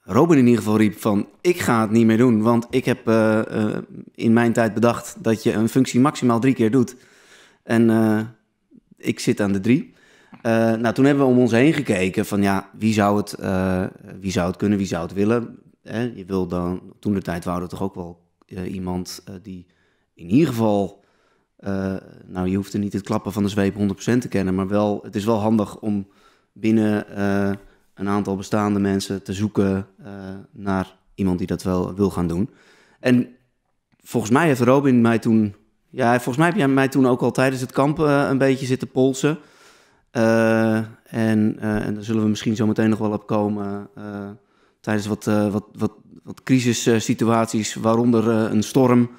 Robin in ieder geval riep van... ik ga het niet meer doen, want ik heb in mijn tijd bedacht... dat je een functie maximaal drie keer doet. En ik zit aan de drie. Eh, nou, toen hebben we om ons heen gekeken van ja, wie zou het, eh, wie zou het kunnen, wie zou het willen. je wil dan, toen de tijd wouden toch ook wel eh, iemand die in ieder geval, nou je hoeft er niet het klappen van de zweep 100% te kennen, maar wel, het is wel handig om binnen een aantal bestaande mensen te zoeken naar iemand die dat wel wil gaan doen. En volgens mij heeft Robin mij toen ja, volgens mij heb jij mij toen ook al tijdens het kamp eh, een beetje zitten polsen. Eh, en, eh, en, daar zullen we misschien zo meteen nog wel op komen. tijdens wat, wat, wat, wat crisissituaties, waaronder een storm.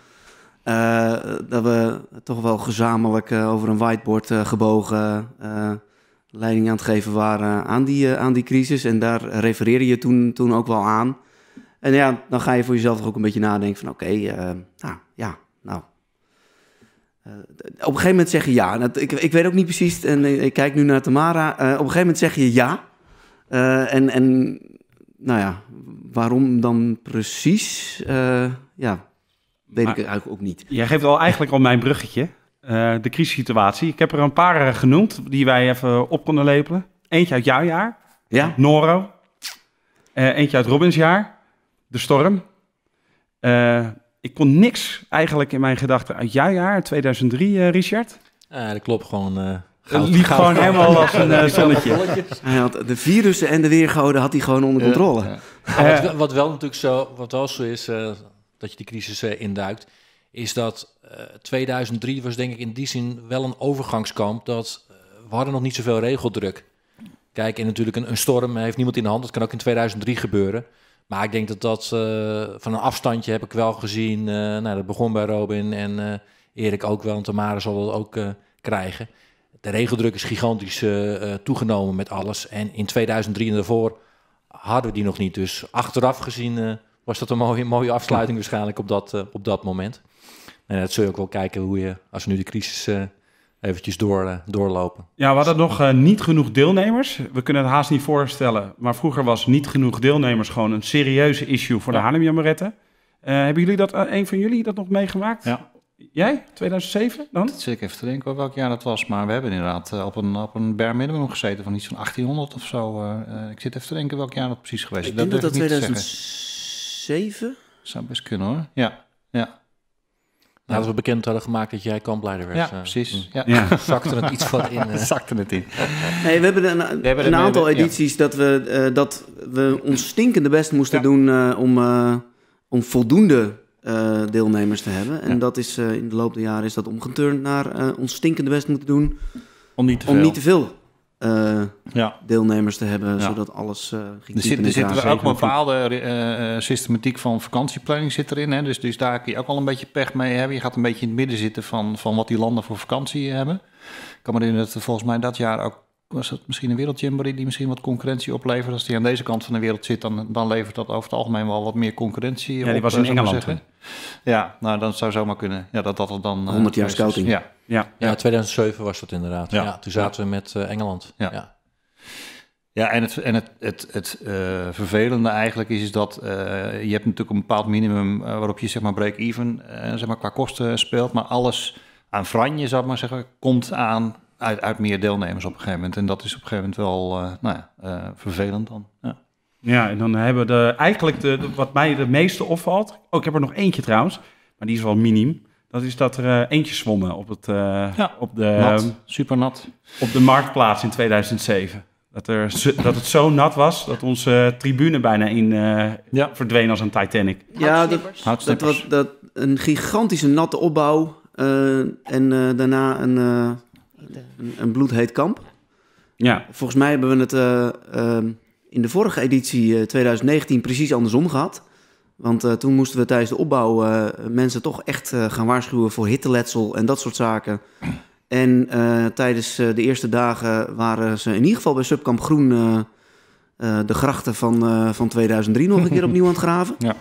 dat we toch wel gezamenlijk over een whiteboard gebogen leiding aan het geven waren aan die, aan die crisis. En daar refereerde je toen, toen ook wel aan. En ja, dan ga je voor jezelf toch ook een beetje nadenken van oké, nou ja, eh, op een gegeven moment zeg je ja. Dat, ik, ik weet ook niet precies, en ik kijk nu naar Tamara. Eh, op een gegeven moment zeg je ja. Eh, en, en nou ja, waarom dan precies? ja, weet ik eigenlijk ook niet. Jij geeft al eigenlijk al mijn bruggetje. Uh, de crisissituatie. Ik heb er een paar genoemd die wij even op konden lepelen. Eentje uit jouw jaar, ja? Noro. eentje uit Robins jaar, De Storm ik kon niks eigenlijk in mijn gedachten uit jouw jaar, 2003, Richard. Ja, dat klopt gewoon. Het eh, liep gewoon helemaal als een eh, zonnetje. Hij had de virussen en de weergoden had hij gewoon onder controle. Wat, eh. wat, wel natuurlijk zo, wat wel zo is, dat je die crisis induikt, is dat 2003 was denk ik in die zin wel een overgangskamp. Dat we hadden nog niet zoveel regeldruk. Kijk, en natuurlijk een, een storm heeft niemand in de hand. Dat kan ook in 2003 gebeuren. Maar ik denk dat dat eh, van een afstandje heb ik wel gezien. Eh, nou, dat begon bij Robin en eh, Erik ook wel. En Tamara zal dat ook krijgen. De regeldruk is gigantisch toegenomen met alles. En in 2003 en daarvoor hadden we die nog niet. Dus achteraf gezien was dat een mooie, mooie afsluiting waarschijnlijk op dat, op dat moment. En dat zul je ook wel kijken hoe je, als we nu de crisis eventjes door, eh, doorlopen. Ja, we hadden nog eh, niet genoeg deelnemers. We kunnen het haast niet voorstellen, maar vroeger was niet genoeg deelnemers gewoon een serieuze issue voor de Haarlem jamaretten eh, hebben jullie dat, een van jullie dat nog meegemaakt? Ja. Jij? 2007 dan? Dat zit ik even te denken welk jaar dat was. Maar we hebben inderdaad op een, op een bare minimum gezeten van iets van 1800 of zo. ik zit even te denken welk jaar dat precies geweest is. Ik denk dat dat 2007? Zou best kunnen hoor. Ja, ja. Nadat we bekend hadden gemaakt dat jij kampleider werd. Ja, eh, precies. Mm. Ja. Zakte het iets wat in. Uh. Zakte het in. Hey, we hebben een, aantal edities dat, we, eh, dat we ons stinkende best moesten doen om, om voldoende deelnemers te hebben. En dat is in de loop der jaren is dat omgeturnd naar ons stinkende best moeten doen. Om niet te veel uh, ja. deelnemers te hebben, zodat alles uh, Er zit, er ook een bepaalde eh, systematiek van vakantieplanning zit erin. Hè? Dus, dus daar kun je ook wel een beetje pech mee hebben. Je gaat een beetje in het midden zitten van, van wat die landen voor vakantie hebben. Ik kan me herinneren dat volgens mij dat jaar ook was het misschien een wereldjamboree die misschien wat concurrentie oplevert. Als die aan deze kant van de wereld zit, dan, dan levert dat over het algemeen wel wat meer concurrentie. Ja, die was eh, in Engeland. Ja, nou dan zou zomaar kunnen. Ja, dat dat dan. 100 eh, jaar scouting. Ja. Ja. ja, 2007 was dat inderdaad. Ja, toen zaten we met eh, Engeland. Ja. ja. ja. en het, en het, het, het vervelende eigenlijk is, is dat je hebt natuurlijk een bepaald minimum waarop je zeg maar break-even zeg maar, qua kosten speelt. Maar alles aan franje, zou ik maar zeggen, komt aan uit, meer deelnemers op een gegeven moment. En dat is op een gegeven moment wel eh, nou ja, eh, vervelend dan. Ja. ja. en dan hebben we de, eigenlijk de, wat mij de meeste opvalt. Oh, ik heb er nog eentje trouwens, maar die is wel minim. Dat is dat er eh, eentje zwommen op, het, op de... super nat. Ehm, op de marktplaats in 2007. Dat, er, dat het zo nat was dat onze tribune bijna in ja. verdween als een Titanic. Ja, dat, dat, dat, dat, een gigantische natte opbouw. en daarna een, eh. Een, bloedheet kamp. Ja. Volgens mij hebben we het eh, ehm, in de vorige editie 2019 eh, precies andersom gehad. Want toen moesten we tijdens de opbouw mensen toch echt gaan waarschuwen voor hitteletsel en dat soort zaken. En tijdens de eerste dagen waren ze in ieder geval bij Subkamp Groen de grachten van, van 2003 nog een keer opnieuw aan het graven. Ja.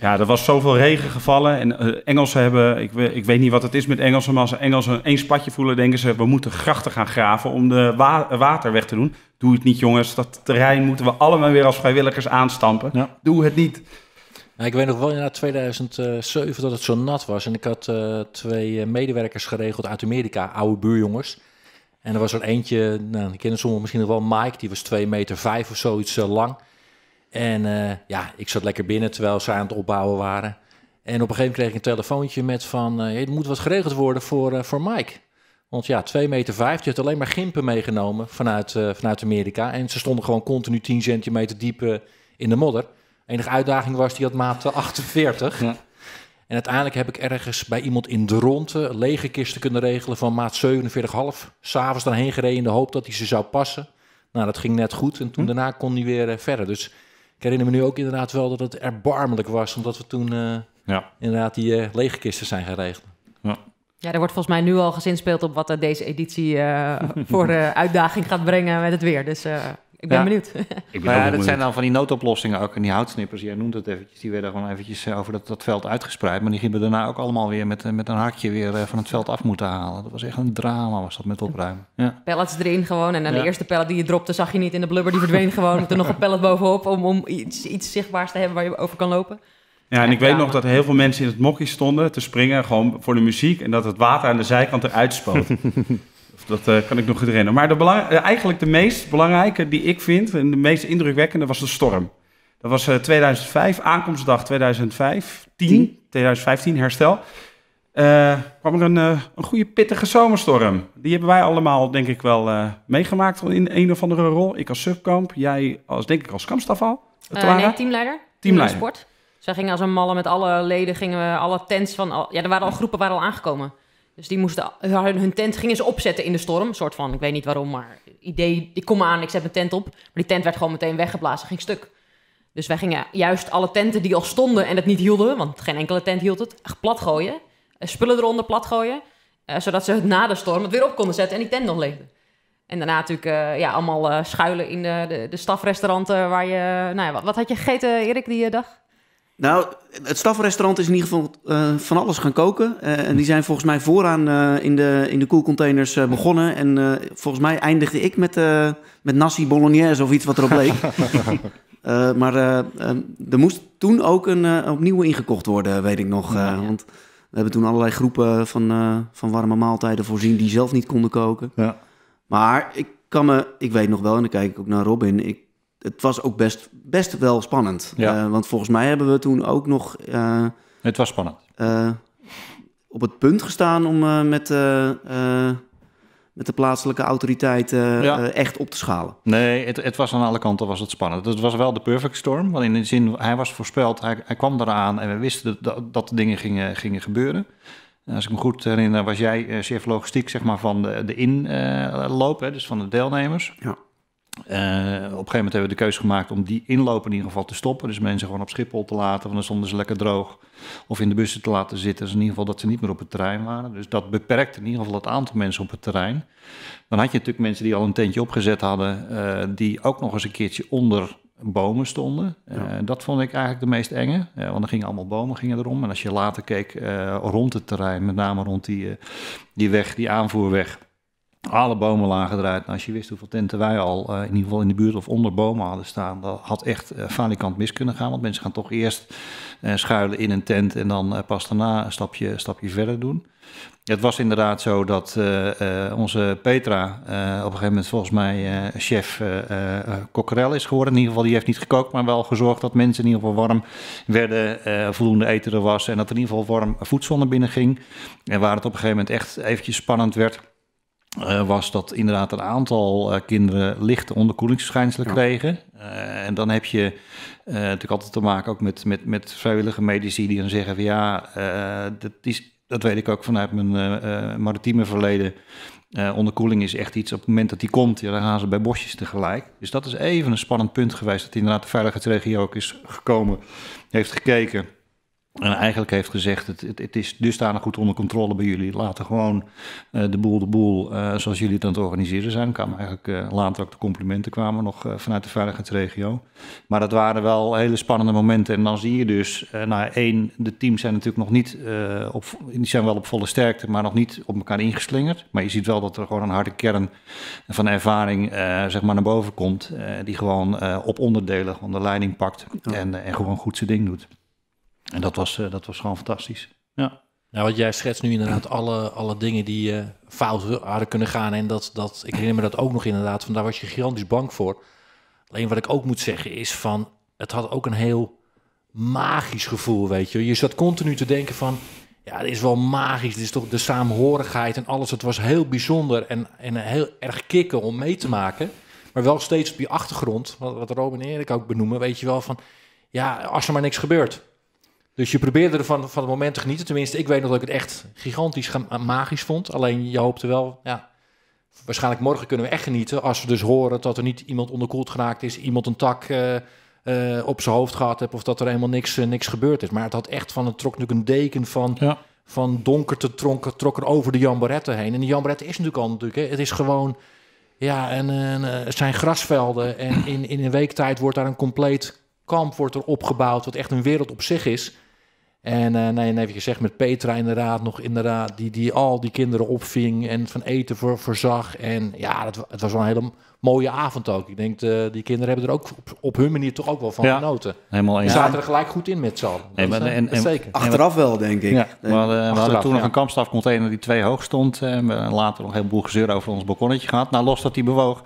Ja, er was zoveel regen gevallen. En eh, Engelsen hebben, ik, ik, weet niet wat het is met Engelsen, maar als Engelsen één spatje voelen, denken ze: we moeten grachten gaan graven om de water weg te doen. Doe het niet, jongens. Dat terrein moeten we allemaal weer als vrijwilligers aanstampen. Doe het niet. ik weet nog wel in 2007 dat het zo nat was. En ik had eh, twee eh, medewerkers geregeld uit Amerika, oude buurjongens. En er was er eentje, nou, ik ken het misschien nog wel, Mike, die was 2,5 meter 5 of zoiets lang. En eh, ja, ik zat lekker binnen terwijl ze aan het opbouwen waren. En op een gegeven moment kreeg ik een telefoontje met van... Uh, moet wat geregeld worden voor, eh, voor Mike. Want ja, 2,50 meter, vijf, die had alleen maar gimpen meegenomen vanuit, vanuit Amerika. En ze stonden gewoon continu 10 centimeter diep in de modder. Enige uitdaging was, die had maat 48. Ja. En uiteindelijk heb ik ergens bij iemand in de ronde lege kisten kunnen regelen van maat 47,5. S'avonds daarheen gereden in de hoop dat hij ze zou passen. Nou, dat ging net goed. En toen hm. daarna kon hij weer verder. Dus herinner me nu ook inderdaad wel dat het erbarmelijk was, omdat we toen eh, ja. inderdaad die eh, lege kisten zijn geregeld. Ja. ja, er wordt volgens mij nu al gezinspeeld op wat eh, deze editie voor uitdaging gaat brengen met het weer. Dus ik ben ja. benieuwd. maar ja, dat zijn dan van die noodoplossingen ook. En die houtsnippers, jij noemt het eventjes, die werden gewoon eventjes eh, over dat, dat veld uitgespreid. Maar die gingen daarna ook allemaal weer met, eh, met een hakje weer eh, van het veld af moeten halen. Dat was echt een drama, was dat met opruimen. Ja. Pellets erin gewoon. En dan de eerste pellet die je dropte, zag je niet in de blubber. Die verdween gewoon. Met er nog een pellet bovenop om, om iets, iets zichtbaars te hebben waar je over kan lopen. Ja, en ik weet nog dat heel veel mensen in het mokkie stonden te springen, gewoon voor de muziek. En dat het water aan de zijkant eruit spoot. dat eh, kan ik nog goed herinneren. Maar de belang, eh, eigenlijk de meest belangrijke die ik vind en de meest indrukwekkende was de storm. Dat was 2005, eh, aankomstdag 2005, 10, 2015, herstel. kwam er een, een goede pittige zomerstorm. Die hebben wij allemaal, denk ik, wel meegemaakt in een of andere rol. Ik als subkamp, jij als, denk ik, als kampstaf al. nee, teamleider. Teamleider. Sport. gingen als een malle met alle leden, gingen we alle tents van... ja, er waren al groepen waren al aangekomen. Dus die moesten hun tent gingen ze opzetten in de storm. Een soort van, ik weet niet waarom, maar idee, ik kom aan, ik zet mijn tent op. Maar die tent werd gewoon meteen weggeblazen, ging stuk. Dus wij gingen juist alle tenten die al stonden en het niet hielden, want geen enkele tent hield het, plat gooien. Eh, spullen eronder plat gooien, eh, zodat ze het na de storm het weer op konden zetten en die tent nog leefde. En daarna natuurlijk eh, ja, allemaal schuilen in de, de, de stafrestauranten waar je... Nou ja, wat, wat, had je gegeten, Erik, die dag? Nou, het stafrestaurant is in ieder geval eh, van alles gaan koken. Eh, en die zijn volgens mij vooraan eh, in, de, in de koelcontainers begonnen. En volgens mij eindigde ik met, met nasi bolognese of iets wat erop leek. maar er moest toen ook een, opnieuw ingekocht worden, weet ik nog. Want we hebben toen allerlei groepen van, van warme maaltijden voorzien die zelf niet konden koken. Ja. Maar ik kan me, ik weet nog wel, en dan kijk ik ook naar Robin. Ik het was ook best, best wel spannend. Eh, want volgens mij hebben we toen ook nog. Eh, het was spannend. Eh, op het punt gestaan om met, met de plaatselijke autoriteiten echt op te schalen. Nee, het, het, was aan alle kanten was het spannend. Het was wel de perfect storm. Want in de zin, hij was voorspeld, hij, kwam eraan en we wisten dat, dat, dingen gingen, gingen gebeuren. Als ik me goed herinner, was jij chef logistiek zeg maar, van de, de inloop, dus van de deelnemers. Ja. Eh, op een gegeven moment hebben we de keuze gemaakt om die inlopen in ieder geval te stoppen. Dus mensen gewoon op Schiphol te laten, want dan stonden ze lekker droog. Of in de bussen te laten zitten, dus in ieder geval dat ze niet meer op het terrein waren. Dus dat beperkte in ieder geval het aantal mensen op het terrein. Dan had je natuurlijk mensen die al een tentje opgezet hadden, eh, die ook nog eens een keertje onder bomen stonden. Eh, dat vond ik eigenlijk de meest enge, want dan gingen allemaal bomen gingen erom. En als je later keek rond het terrein, met name rond die, die weg, die aanvoerweg alle bomen lagen eruit. Nou, als je wist hoeveel tenten wij al eh, in ieder geval in de buurt of onder bomen hadden staan, dat had echt uh, falikant mis kunnen gaan. Want mensen gaan toch eerst eh, schuilen in een tent en dan pas daarna een stapje, stapje verder doen. Het was inderdaad zo dat onze Petra op een gegeven moment volgens mij chef kokkerel is geworden. In ieder geval, die heeft niet gekookt, maar wel gezorgd dat mensen in ieder geval warm werden, voldoende eten er was en dat er in ieder geval warm voedsel naar binnen ging. En waar het op een gegeven moment echt eventjes spannend werd, eh, was dat inderdaad een aantal eh, kinderen lichte onderkoelingsverschijnselen kregen. Eh, en dan heb je natuurlijk altijd te maken ook met, met, met vrijwillige medici die dan zeggen van ja, dat, is, dat weet ik ook vanuit mijn maritieme verleden. onderkoeling is echt iets op het moment dat die komt, ja, dan gaan ze bij bosjes tegelijk. Dus dat is even een spannend punt geweest dat inderdaad de veiligheidsregio ook is gekomen, heeft gekeken en eigenlijk heeft gezegd, het, het, dus is dusdanig goed onder controle bij jullie. Laten gewoon eh, de boel de boel uh, zoals jullie het aan het organiseren zijn. Kwamen eigenlijk uh, later ook de complimenten kwamen nog vanuit de veiligheidsregio. Maar dat waren wel hele spannende momenten. En dan zie je dus, nou één, de teams zijn natuurlijk nog niet, op, die zijn wel op volle sterkte, maar nog niet op elkaar ingeslingerd. Maar je ziet wel dat er gewoon een harde kern van ervaring zeg maar naar boven komt. die gewoon op onderdelen onder leiding pakt en, en gewoon goed zijn ding doet. En dat was, eh, dat was gewoon fantastisch. Ja. Nou, wat jij schetst nu inderdaad alle, alle dingen die uh, fout hadden kunnen gaan. En dat, dat, ik herinner me dat ook nog inderdaad, van daar was je gigantisch bang voor. Alleen wat ik ook moet zeggen is van, het had ook een heel magisch gevoel, weet je. Je zat continu te denken van, ja, dit is wel magisch. Dit is toch de saamhorigheid en alles. Het was heel bijzonder en, en heel erg kicken om mee te maken. Maar wel steeds op die achtergrond, wat, wat Robin Erik ook benoemen, weet je wel van, ja, als er maar niks gebeurt. Dus je probeerde er van, van het moment te genieten. Tenminste, ik weet nog dat ik het echt gigantisch magisch vond. Alleen je hoopte wel, ja, waarschijnlijk morgen kunnen we echt genieten. Als we dus horen dat er niet iemand onderkoeld geraakt is, iemand een tak eh, eh, op zijn hoofd gehad heeft of dat er helemaal niks, eh, niks gebeurd is. Maar het had echt van, het trok natuurlijk een deken van, van donker te tronken, trok er over de Jamborette heen. En die Jamborette is natuurlijk al natuurlijk, hè. het is gewoon, ja, en, het zijn grasvelden. En in, in een week tijd wordt daar een compleet kamp wordt er opgebouwd, wat echt een wereld op zich is. En uh, nee, heb je gezegd met Petra inderdaad nog inderdaad, die, die al die kinderen opving en van eten voor, voorzag. En ja, het, het was wel een hele mooie avond ook. Ik denk, eh, die kinderen hebben er ook op, hun manier toch ook wel van genoten. Helemaal eens. Ze zaten er gelijk goed in met z'n eh, en, en, zeker. Achteraf wel, denk ik. Ja, we, hadden, toen nog een kampstafcontainer die twee hoog stond. En later nog een heleboel gezeur over ons balkonnetje gehad. Nou, los dat die bewoog.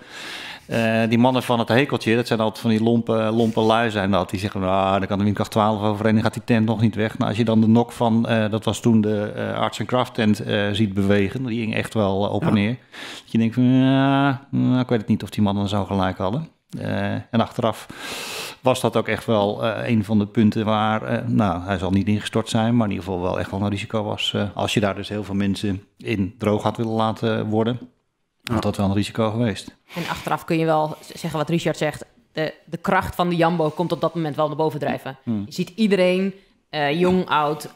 Eh, die mannen van het hekeltje, dat zijn altijd van die lompe, lompe lui zijn dat. Die zeggen, ah, nou, dan kan de windkracht 12 overheen en gaat die tent nog niet weg. Nou, als je dan de nok van, eh, dat was toen de uh, Arts Craft tent ziet bewegen, die ging echt wel op en neer. Dat je denkt van, ja, nou, ik weet het niet of die mannen zo gelijk hadden. en achteraf was dat ook echt wel een van de punten waar, nou, hij zal niet ingestort zijn, maar in ieder geval wel echt wel een risico was. als je daar dus heel veel mensen in droog had willen laten worden had dat wel een risico geweest. En achteraf kun je wel zeggen wat Richard zegt. De, de kracht van de Jambo komt op dat moment wel naar boven drijven. Mm. Mm. Je ziet iedereen, eh, jong, oud,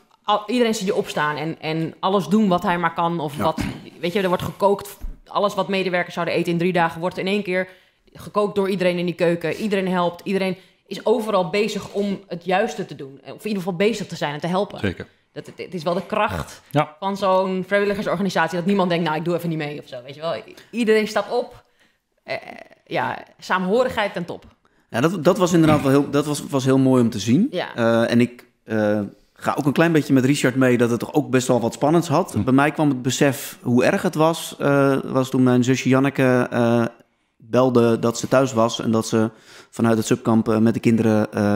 iedereen ziet je opstaan en, en alles doen wat hij maar kan. Of wat, weet je, er wordt gekookt. Alles wat medewerkers zouden eten in drie dagen wordt in één keer gekookt door iedereen in die keuken. Iedereen helpt, iedereen is overal bezig om het juiste te doen. Of in ieder geval bezig te zijn en te helpen. Zeker. Dat, het, het is wel de kracht van zo'n vrijwilligersorganisatie. Dat niemand denkt, nou, ik doe even niet mee of zo. Weet je wel? Iedereen staat op. Eh, ja, saamhorigheid ten top. Ja, dat, dat was inderdaad wel heel, dat was, was heel mooi om te zien. Ja. Eh, en ik eh, ga ook een klein beetje met Richard mee dat het toch ook best wel wat spannends had. Hm. Bij mij kwam het besef hoe erg het was, uh, was toen mijn zusje Janneke belde dat ze thuis was en dat ze vanuit het subkamp eh, met de kinderen, eh,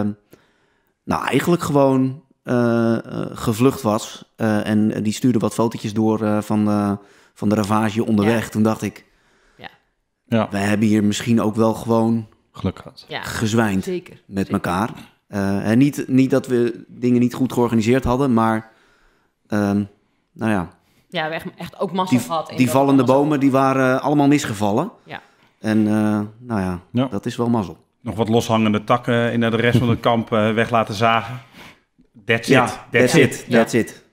nou eigenlijk gewoon eh, gevlucht was. en die stuurde wat fotootjes door van, van de ravage onderweg. Toen dacht ik, ja. ja. we hebben hier misschien ook wel gewoon geluk gehad. gezwijnd met elkaar. en niet, niet dat we dingen niet goed georganiseerd hadden, maar ehm, nou ja. Ja, we echt, ook massa gehad. Die, die vallende bomen, die waren allemaal misgevallen. Ja. En eh, nou ja, dat is wel mazzel. Nog wat loshangende takken in de rest van het kamp eh, weg laten zagen. That's ja, it. zit, that's it. That's it.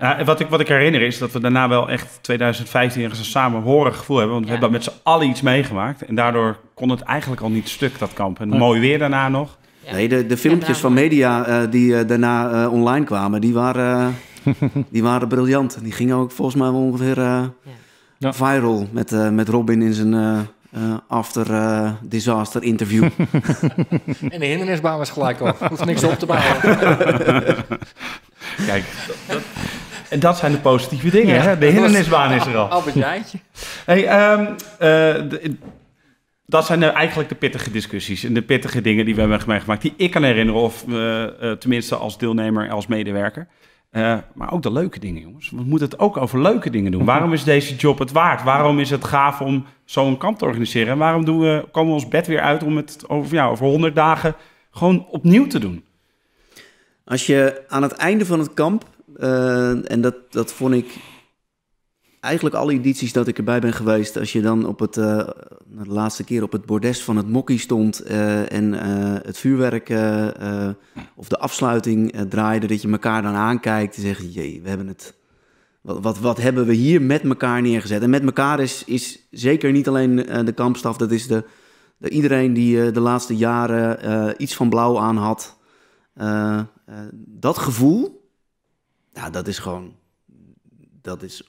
Ja, wat, ik, wat ik herinner is dat we daarna wel echt 2015 ergens een samenhorig gevoel hebben. Want we hebben met z'n allen iets meegemaakt. En daardoor kon het eigenlijk al niet stuk, dat kamp. En mooi weer daarna nog. Nee, de, de filmpjes van media eh, die daarna online kwamen, die waren, die waren briljant. Die gingen ook volgens mij ongeveer viral met, met Robin in zijn eh, after eh, disaster interview. en de hindernisbaan was gelijk al. Hoeft niks op te bouwen. Kijk, en dat zijn de positieve dingen. hè? De hindernisbaan is er al. Albert Jijntje. Hey, ehm, eh, dat zijn nou eigenlijk de pittige discussies en de pittige dingen die we hebben meegemaakt, die ik kan herinneren, of tenminste als deelnemer, als medewerker. Eh, maar ook de leuke dingen, jongens. We moeten het ook over leuke dingen doen. Waarom is deze job het waard? Waarom is het gaaf om zo'n kamp te organiseren? En waarom doen we, komen we ons bed weer uit om het over, ja, over 100 dagen gewoon opnieuw te doen? Als je aan het einde van het kamp, eh, en dat, dat vond ik eigenlijk alle edities dat ik erbij ben geweest, als je dan op het, eh, de laatste keer op het bordes van het mokkie stond eh, en eh, het vuurwerk of de afsluiting draaide, dat je elkaar dan aankijkt en zegt, jee, we hebben het... Wat, wat, wat hebben we hier met elkaar neergezet? En met elkaar is, is zeker niet alleen de kampstaf, dat is de, de iedereen die de laatste jaren iets van blauw aan had. dat gevoel, nou, dat is gewoon, dat is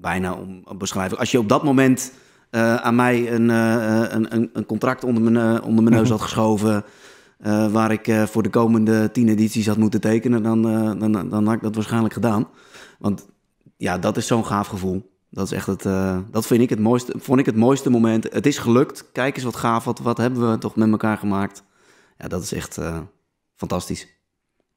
bijna om beschrijven. Als je op dat moment eh, aan mij eh, een, een, een, contract onder mijn, eh, onder mijn neus had geschoven. waar ik voor de komende tien edities had moeten tekenen, dan, dan, dan had ik dat waarschijnlijk gedaan. Want ja, dat is zo'n gaaf gevoel. Dat is echt het, dat vind ik het mooiste, vond ik het mooiste moment. Het is gelukt. Kijk eens wat gaaf, wat, wat hebben we toch met elkaar gemaakt. Ja, dat is echt fantastisch.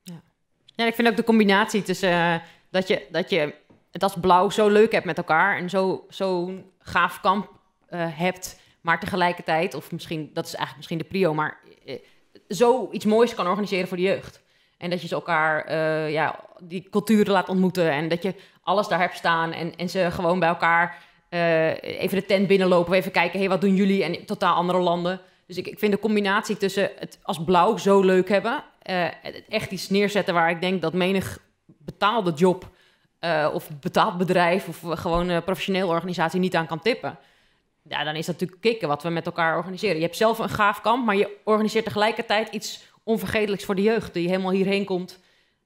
Ja. ja, ik vind ook de combinatie tussen dat, je, dat je het als blauw zo leuk hebt met elkaar en zo'n zo gaaf kamp eh, hebt, maar tegelijkertijd, of misschien, dat is eigenlijk misschien de prio, maar uh, eh, zo iets moois kan organiseren voor de jeugd. En dat je ze elkaar, eh, ja, die culturen laat ontmoeten en dat je alles daar hebt staan en, en ze gewoon bij elkaar even de tent binnenlopen, even kijken, hey, wat doen jullie? En totaal andere landen. Dus ik, ik vind de combinatie tussen het als blauw zo leuk hebben, echt iets neerzetten waar ik denk dat menig betaalde job eh, of betaald bedrijf of gewoon een professioneel organisatie niet aan kan tippen. Ja, dan is dat natuurlijk kicken wat we met elkaar organiseren. Je hebt zelf een gaaf kamp, maar je organiseert tegelijkertijd iets onvergetelijks voor de jeugd. Die helemaal hierheen komt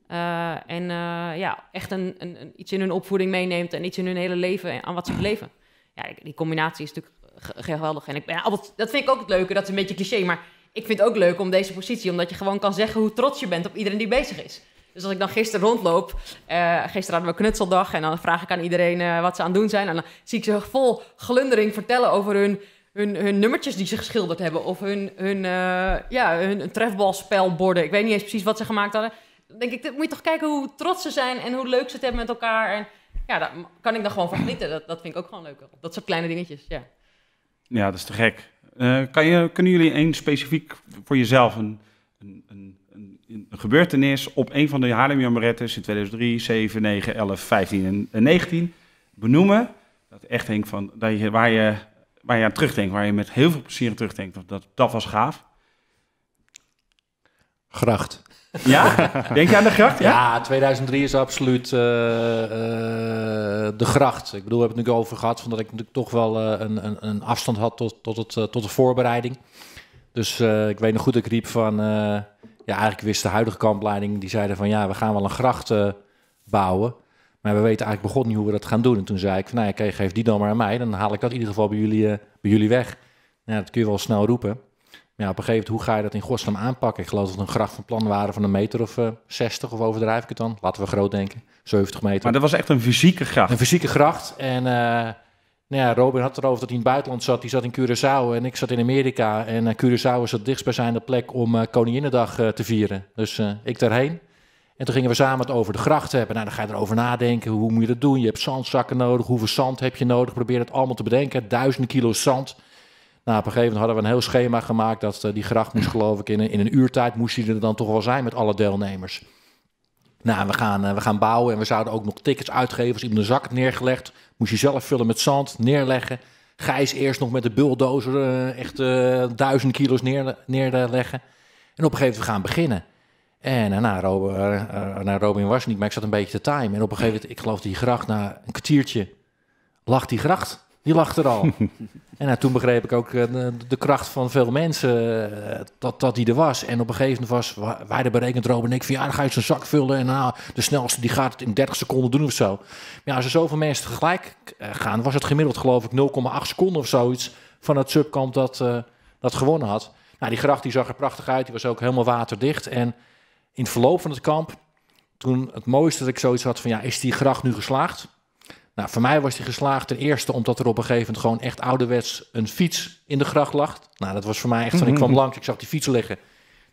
eh, en eh, ja, echt een, een, iets in hun opvoeding meeneemt en iets in hun hele leven aan wat ze beleven. Ja, die combinatie is natuurlijk geweldig. En ik, ja, dat vind ik ook het leuke, dat is een beetje cliché, maar ik vind het ook leuk om deze positie, omdat je gewoon kan zeggen hoe trots je bent op iedereen die bezig is. Dus als ik dan gisteren rondloop, eh, gisteren hadden we knutseldag en dan vraag ik aan iedereen eh, wat ze aan het doen zijn. En dan zie ik ze vol glundering vertellen over hun, hun, hun nummertjes die ze geschilderd hebben. Of hun, hun, eh, ja, hun trefbalspelborden. Ik weet niet eens precies wat ze gemaakt hadden. Dan denk ik, dat moet je toch kijken hoe trots ze zijn en hoe leuk ze het hebben met elkaar. En ja, daar kan ik dan gewoon van genieten. Dat, dat vind ik ook gewoon leuk. Dat soort kleine dingetjes, ja. Ja, dat is te gek. kan je, kunnen jullie één specifiek voor jezelf een, een, een een gebeurtenis op een van de Harlem Jammerettes in 2003, 7, 9, 11, 15 en 19 eh, benoemen. Dat echt denk van, dat je, waar, je, waar je aan terugdenkt, waar je met heel veel plezier aan terugdenkt. Dat, dat was gaaf. Gracht. Ja? Denk je aan de gracht? Ja, 2003 is absoluut eh, eh, de gracht. Ik bedoel, we hebben het nu over gehad, van dat ik natuurlijk toch wel een, een, een, afstand had tot, tot, het, tot de voorbereiding. Dus ik weet nog goed, ik riep van ja, eigenlijk wist de huidige kampleiding, die zeiden van ja, we gaan wel een gracht eh, bouwen. Maar we weten eigenlijk begon niet hoe we dat gaan doen. En toen zei ik van nou ja, geef die dan maar aan mij. Dan haal ik dat in ieder geval bij jullie, eh, bij jullie weg. Nou, dat kun je wel snel roepen. Maar ja, op een gegeven moment, hoe ga je dat in godsnaam aanpakken? Ik geloof dat een gracht van plan waren van een meter of uh, eh, 60 of overdrijf ik het dan? Laten we groot denken, 70 meter. Maar dat was echt een fysieke gracht? Een fysieke gracht en nou ja, Robin had het erover dat hij in het buitenland zat. Die zat in Curaçao en ik zat in Amerika. En uh, Curaçao is het dichtstbijzijnde plek om uh, Koninginnedag eh, te vieren. Dus ik daarheen. En toen gingen we samen het over de grachten hebben. Nou, dan ga je erover nadenken. Hoe moet je dat doen? Je hebt zandzakken nodig. Hoeveel zand heb je nodig? Probeer het allemaal te bedenken. Duizenden kilo zand. Nou, op een gegeven moment hadden we een heel schema gemaakt. Dat die gracht moest, geloof ik, in een, in een uurtijd moest hij er dan toch wel zijn met alle deelnemers. Nou, we gaan, eh, we gaan bouwen en we zouden ook nog tickets uitgeven. Als iemand een zak neergelegd, moest je zelf vullen met zand, neerleggen. Gijs eerst nog met de bulldozer eh, echt eh, duizend kilo's neer, neerleggen. En op een gegeven moment gaan beginnen. En daarna nou, Robin, nou, Robin was niet, maar ik zat een beetje te time. En op een gegeven moment, ik geloof die gracht, na een kwartiertje lag die gracht die lag er al. en eh, toen begreep ik ook eh, de, de kracht van veel mensen eh, dat, dat die er was. En op een gegeven moment was, wij de berekend Rob en ik, van ja, dan ga je zijn zak vullen en nou, de snelste die gaat het in 30 seconden doen of zo. Maar ja, als er zoveel mensen tegelijk gaan, was het gemiddeld geloof ik 0,8 seconden of zoiets van het subkamp dat, uh, dat gewonnen had. Nou, die gracht die zag er prachtig uit, die was ook helemaal waterdicht. En in het verloop van het kamp, toen het mooiste dat ik zoiets had van ja, is die gracht nu geslaagd? Nou, voor mij was die geslaagd ten eerste omdat er op een gegeven moment gewoon echt ouderwets een fiets in de gracht lag. Nou, dat was voor mij echt van, ik kwam mhm. langs, ik zag die fiets liggen.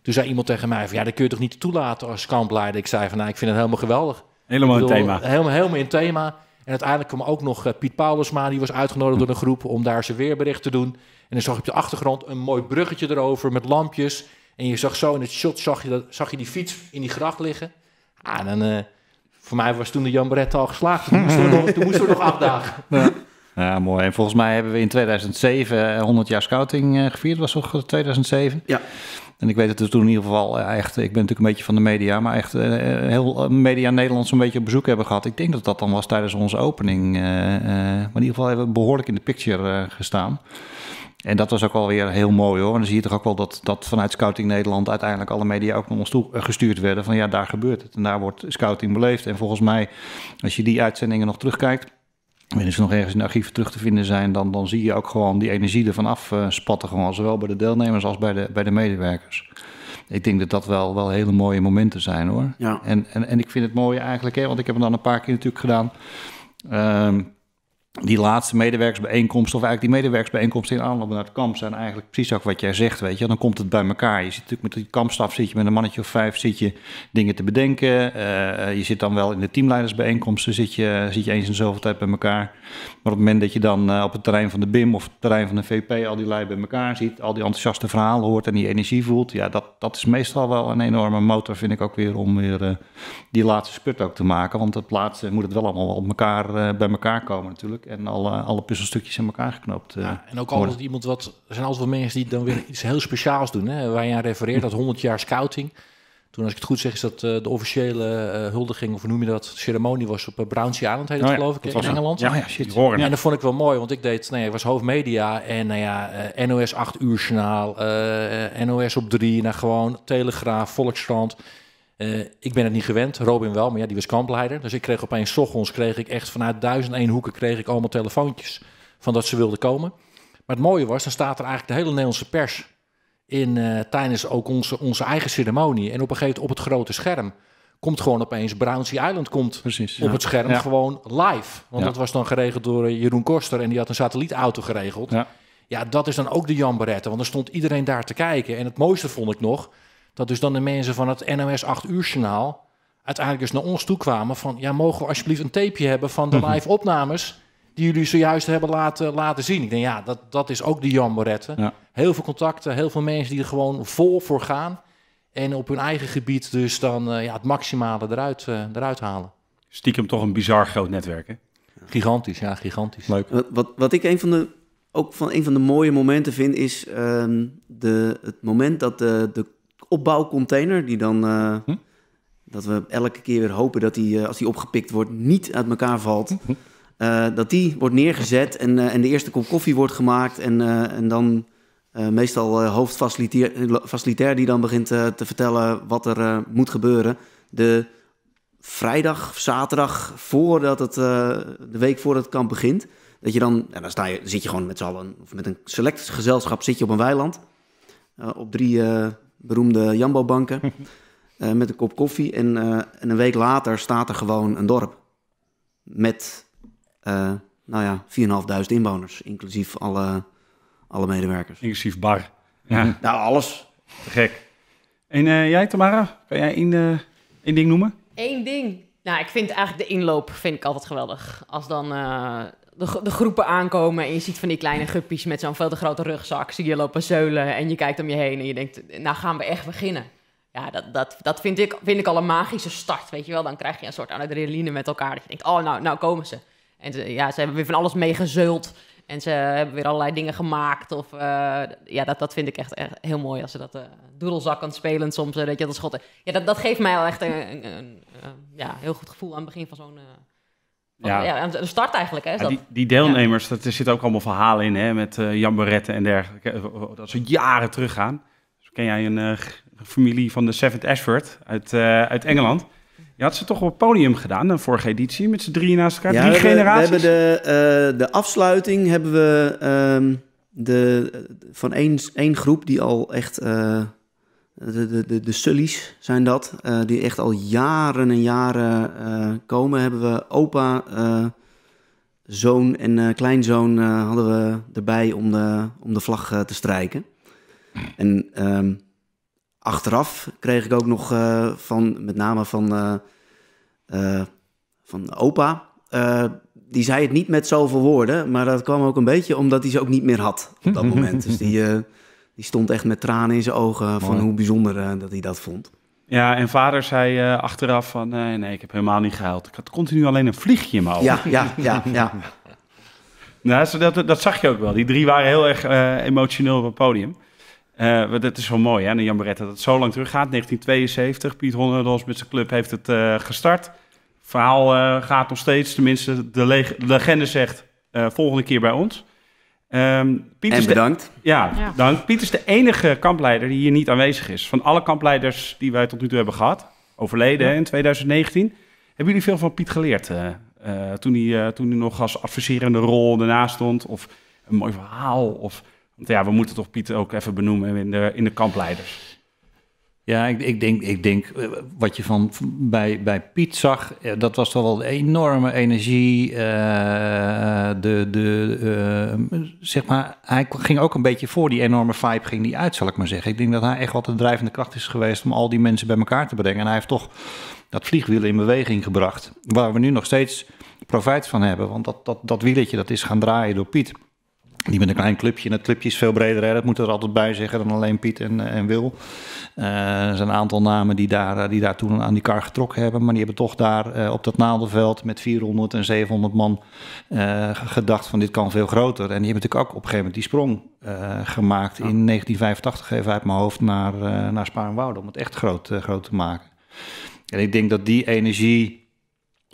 Toen zei iemand tegen mij van, ja, dat kun je toch niet toelaten als leider. Ik zei van, nou, ik vind het helemaal geweldig. Helemaal in thema. Helemaal, helemaal in thema. En uiteindelijk kwam ook nog eh, Piet Paulusma, die was uitgenodigd door een mhm. groep om daar zijn weerbericht te doen. En dan zag je op de achtergrond een mooi bruggetje erover met lampjes. En je zag zo in het shot, zag je, dat, zag je die fiets in die gracht liggen. Ah, dan... Eh, voor mij was toen de Jamborette al geslaagd. Toen moesten we nog, toen acht dagen. Ja. Ja, mooi. En volgens mij hebben we in 2007 100 eh, jaar scouting eh, gevierd. Was toch 2007? Eh, ja. En ik weet dat we toen in ieder geval echt, ik ben natuurlijk een beetje van de media, maar echt heel media Nederlands een beetje op bezoek hebben gehad. Ik denk dat dat dan was tijdens onze opening. maar in ieder geval hebben we behoorlijk in de picture gestaan. En dat was ook alweer heel mooi hoor. En dan zie je toch ook wel dat, dat vanuit Scouting Nederland uiteindelijk alle media ook naar ons toe eh, gestuurd werden. Van ja, daar gebeurt het. En daar wordt scouting beleefd. En volgens mij, als je die uitzendingen nog terugkijkt. En als ze nog ergens in de archieven terug te vinden zijn, dan, dan zie je ook gewoon die energie ervan afspatten. Eh, gewoon, zowel bij de deelnemers als bij de, bij de medewerkers. Ik denk dat dat wel, wel hele mooie momenten zijn hoor. Ja. En, en, en ik vind het mooi eigenlijk, hè, want ik heb hem dan een paar keer natuurlijk gedaan. Ehm, die laatste medewerkersbijeenkomst, of eigenlijk die medewerkersbijeenkomsten in aanloop naar het kamp, zijn eigenlijk precies ook wat jij zegt, weet je. Dan komt het bij elkaar. Je zit natuurlijk met die kampstaf, zit je met een mannetje of vijf, zit je dingen te bedenken. Eh, je zit dan wel in de teamleidersbijeenkomsten, zit je, zit je eens in zoveel tijd bij elkaar. Maar op het moment dat je dan eh, op het terrein van de BIM of het terrein van de VP al die lui bij elkaar ziet, al die enthousiaste verhalen hoort en die energie voelt, ja, dat, dat is meestal wel een enorme motor, vind ik ook weer, om weer eh, die laatste spurt ook te maken. Want het laatste moet het wel allemaal op elkaar, bij elkaar komen natuurlijk. En alle, alle puzzelstukjes in elkaar geknoopt. Eh, ja, en ook altijd worden. iemand wat. Er zijn altijd wel mensen die dan weer iets heel speciaals doen. Hè? Waar je aan refereert, dat 100 jaar scouting. Toen, als ik het goed zeg, is dat eh, de officiële eh, huldiging, of noem je dat, ceremonie was op Brownsea Island, heet oh geloof ik, in Engeland. Ja, oh ja, shit. Ja, en dat vond ik wel mooi, want ik deed, nee, nou ik was hoofdmedia en nou ja, NOS 8 uur journaal, NOS op 3, nou gewoon Telegraaf, Volkskrant. Eh, ik ben het niet gewend, Robin wel, maar ja, die was kampleider. Dus ik kreeg opeens, ochtends kreeg ik echt vanuit duizend één hoeken kreeg ik allemaal telefoontjes van dat ze wilden komen. Maar het mooie was, dan staat er eigenlijk de hele Nederlandse pers in, eh, tijdens ook onze, onze eigen ceremonie. En op een gegeven moment op het grote scherm komt gewoon opeens Brownsea Island komt op het scherm gewoon live. Want dat was dan geregeld door eh, Jeroen Koster en die had een satellietauto geregeld. Ja. dat is dan ook de Jan want er stond iedereen daar te kijken. En het mooiste vond ik nog, dat dus dan de mensen van het NOS 8 uur journaal uiteindelijk dus naar ons toe kwamen van... ja, mogen we alsjeblieft een tapeje hebben van de mhm. live opnames... die jullie zojuist hebben laten, laten zien. Ik denk, ja, dat, dat is ook de Jan Heel veel contacten, heel veel mensen die er gewoon vol voor gaan... en op hun eigen gebied dus dan eh, ja, het maximale eruit, eh, eruit halen. Stiekem toch een bizar groot netwerk, hè? Gigantisch, ja, gigantisch. Leuk. Wat, wat, wat ik een van de, ook van een van de mooie momenten vind, is ehm, de, het moment dat de, de opbouwcontainer die dan... Eh, hm? Dat we elke keer weer hopen dat die, eh, als die opgepikt wordt, niet uit elkaar valt. Hm? Hm? Eh, dat die wordt neergezet en, en de eerste kop koffie wordt gemaakt. En, en dan meestal hoofdfacilitair die dan begint te vertellen wat er moet gebeuren. De vrijdag, zaterdag, voordat het, de week voor het kamp begint. Dat je dan, en dan sta je, zit je gewoon met z'n allen, of met een select gezelschap, zit je op een weiland. op drie beroemde Jambo-banken. Eh, met een kop koffie. En, eh, en, een week later staat er gewoon een dorp. Met, eh, nou ja, 4.500 inwoners. Inclusief alle, alle medewerkers. Inclusief bar. Ja. nou, alles. gek. En jij, Tamara? Kan jij één, één ding noemen? Eén ding. Nou, ik vind eigenlijk de inloop vind ik altijd geweldig. Als dan de, de, groepen aankomen en je ziet van die kleine guppies met zo'n veel te grote rugzak, zie je lopen zeulen en je kijkt om je heen en je denkt, nou gaan we echt beginnen. Ja, dat, dat, dat vind, ik, vind ik al een magische start, weet je wel. Dan krijg je een soort adrenaline met elkaar, dat je denkt, oh, nou, nou komen ze. En ze, ja, ze hebben weer van alles meegezeuld en ze hebben weer allerlei dingen gemaakt. Of, eh, ja, dat, dat vind ik echt, echt heel mooi als ze dat uh, eh, doedelzak spelen soms, dat eh, je dat schotten. Ja, dat, dat geeft mij al echt een, een, een ja, heel goed gevoel aan het begin van zo'n ja. ja, de start eigenlijk. Hè, die, die, deelnemers, dat, er zitten ook allemaal verhalen in, hè, met uh, Jan en dergelijke. Eh, oh, oh, dat ze jaren teruggaan. Dus ken jij een eh, familie van de Seventh Ashford uit, uit Engeland? Je had ze toch op het podium gedaan, de vorige editie, met z'n drieën naast elkaar, ja, drie we, generaties. We hebben de, de afsluiting hebben we ehm, de, van één, één groep die al echt de, de, de, de Sullies zijn dat, eh, die echt al jaren en jaren eh, komen. Hebben we opa, eh, zoon en kleinzoon hadden we erbij om de, om de vlag te strijken. En ehm, achteraf kreeg ik ook nog van, met name van, van opa, die zei het niet met zoveel woorden, maar dat kwam ook een beetje omdat hij ze ook niet meer had op dat moment. Dus die die stond echt met tranen in zijn ogen van hoe bijzonder eh, dat hij dat vond. Ja, en vader zei eh, achteraf van eh, nee, ik heb helemaal niet gehuild. Ik had continu alleen een vliegje in mijn ogen. Ja, ja, ja, ja. nou, dat, dat zag je ook wel. Die drie waren heel erg emotioneel op het podium. Uh, dat is wel mooi, hè, de dat het zo lang teruggaat. 1972, Piet Honderdos met zijn club heeft het uh, gestart. verhaal gaat nog steeds, tenminste de legende zegt, volgende keer bij ons. Ehm, en bedankt. ja, dank. Piet is de enige kampleider die hier niet aanwezig is. Van alle kampleiders die wij tot nu toe hebben gehad, overleden in 2019. Hebben jullie veel van Piet geleerd eh, eh, toen, hij, eh, toen hij nog als adviserende rol ernaast stond? Of een mooi verhaal? Of, want ja, we moeten toch Piet ook even benoemen in de, in de kampleiders. Ja, ik, denk, ik denk eh, wat je van, bij, bij Piet zag, eh, dat was toch wel de enorme energie. Eh, de, de, zeg maar, hij ging ook een beetje voor die enorme vibe ging die uit, zal ik maar zeggen. Ik denk dat hij echt wat de drijvende kracht is geweest om al die mensen bij elkaar te brengen. En hij heeft toch dat vliegwiel in beweging gebracht, waar we nu nog steeds profijt van hebben. Want dat, dat, dat wieletje dat is gaan draaien door Piet. Die met een klein clubje. En het clubje is veel breder. Hè? Dat moet er altijd bij zeggen dan alleen Piet en, en Wil. Eh, er zijn een aantal namen die daar, eh, die daar toen aan die kar getrokken hebben. Maar die hebben toch daar eh, op dat naaldenveld met 400 en 700 man gedacht van dit kan veel groter. En die hebben natuurlijk ook op een gegeven moment die sprong gemaakt in 1985 even uit mijn hoofd naar, naar Spaarnwoude. Om het echt groot, groot te maken. En ik denk dat die energie...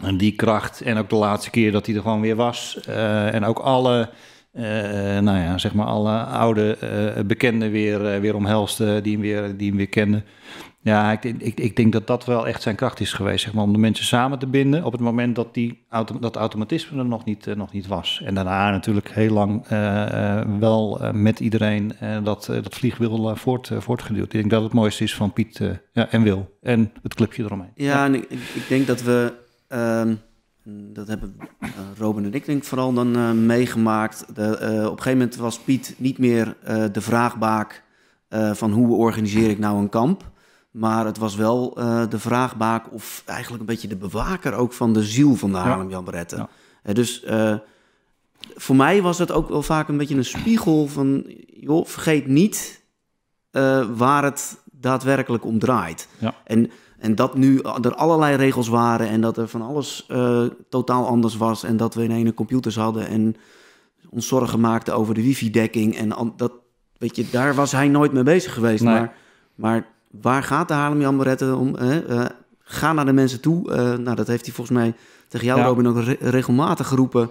En die kracht en ook de laatste keer dat hij er gewoon weer was. en ook alle eh, nou ja, zeg maar alle oude eh, bekenden weer, eh, weer die, hem weer, die hem weer kenden. Ja, ik, ik, ik denk dat dat wel echt zijn kracht is geweest, zeg maar, om de mensen samen te binden op het moment dat die dat automatisme er nog niet, nog niet was. En daarna natuurlijk heel lang wel met iedereen dat, dat vliegwiel voort, voortgeduwd. Ik denk dat het mooiste is van Piet ja, en Wil en het clubje eromheen. Ja, en ik, ik, denk dat we ehm, Mm, dat hebben uh, Robin en ik denk vooral dan eh, meegemaakt. De, eh, op een gegeven moment was Piet niet meer de vraagbaak van hoe organiseer ik nou een kamp. Maar het was wel de vraagbaak of eigenlijk een beetje de bewaker ook van de ziel van de Haarlem jan Ja. dus voor mij was dat ook wel vaak een beetje een spiegel van... joh, vergeet niet waar het daadwerkelijk om draait. Ja. En en dat nu er allerlei regels waren en dat er van alles eh, totaal anders was. En dat we in een computers hadden en ons zorgen maakten over de wifi-dekking. En dat, weet je, daar was hij nooit mee bezig geweest. Maar, maar waar gaat de Harlem Jamborette om? Hè? Eh, ga naar de mensen toe. Eh, nou, dat heeft hij volgens mij tegen jou, Robin, ook regelmatig geroepen.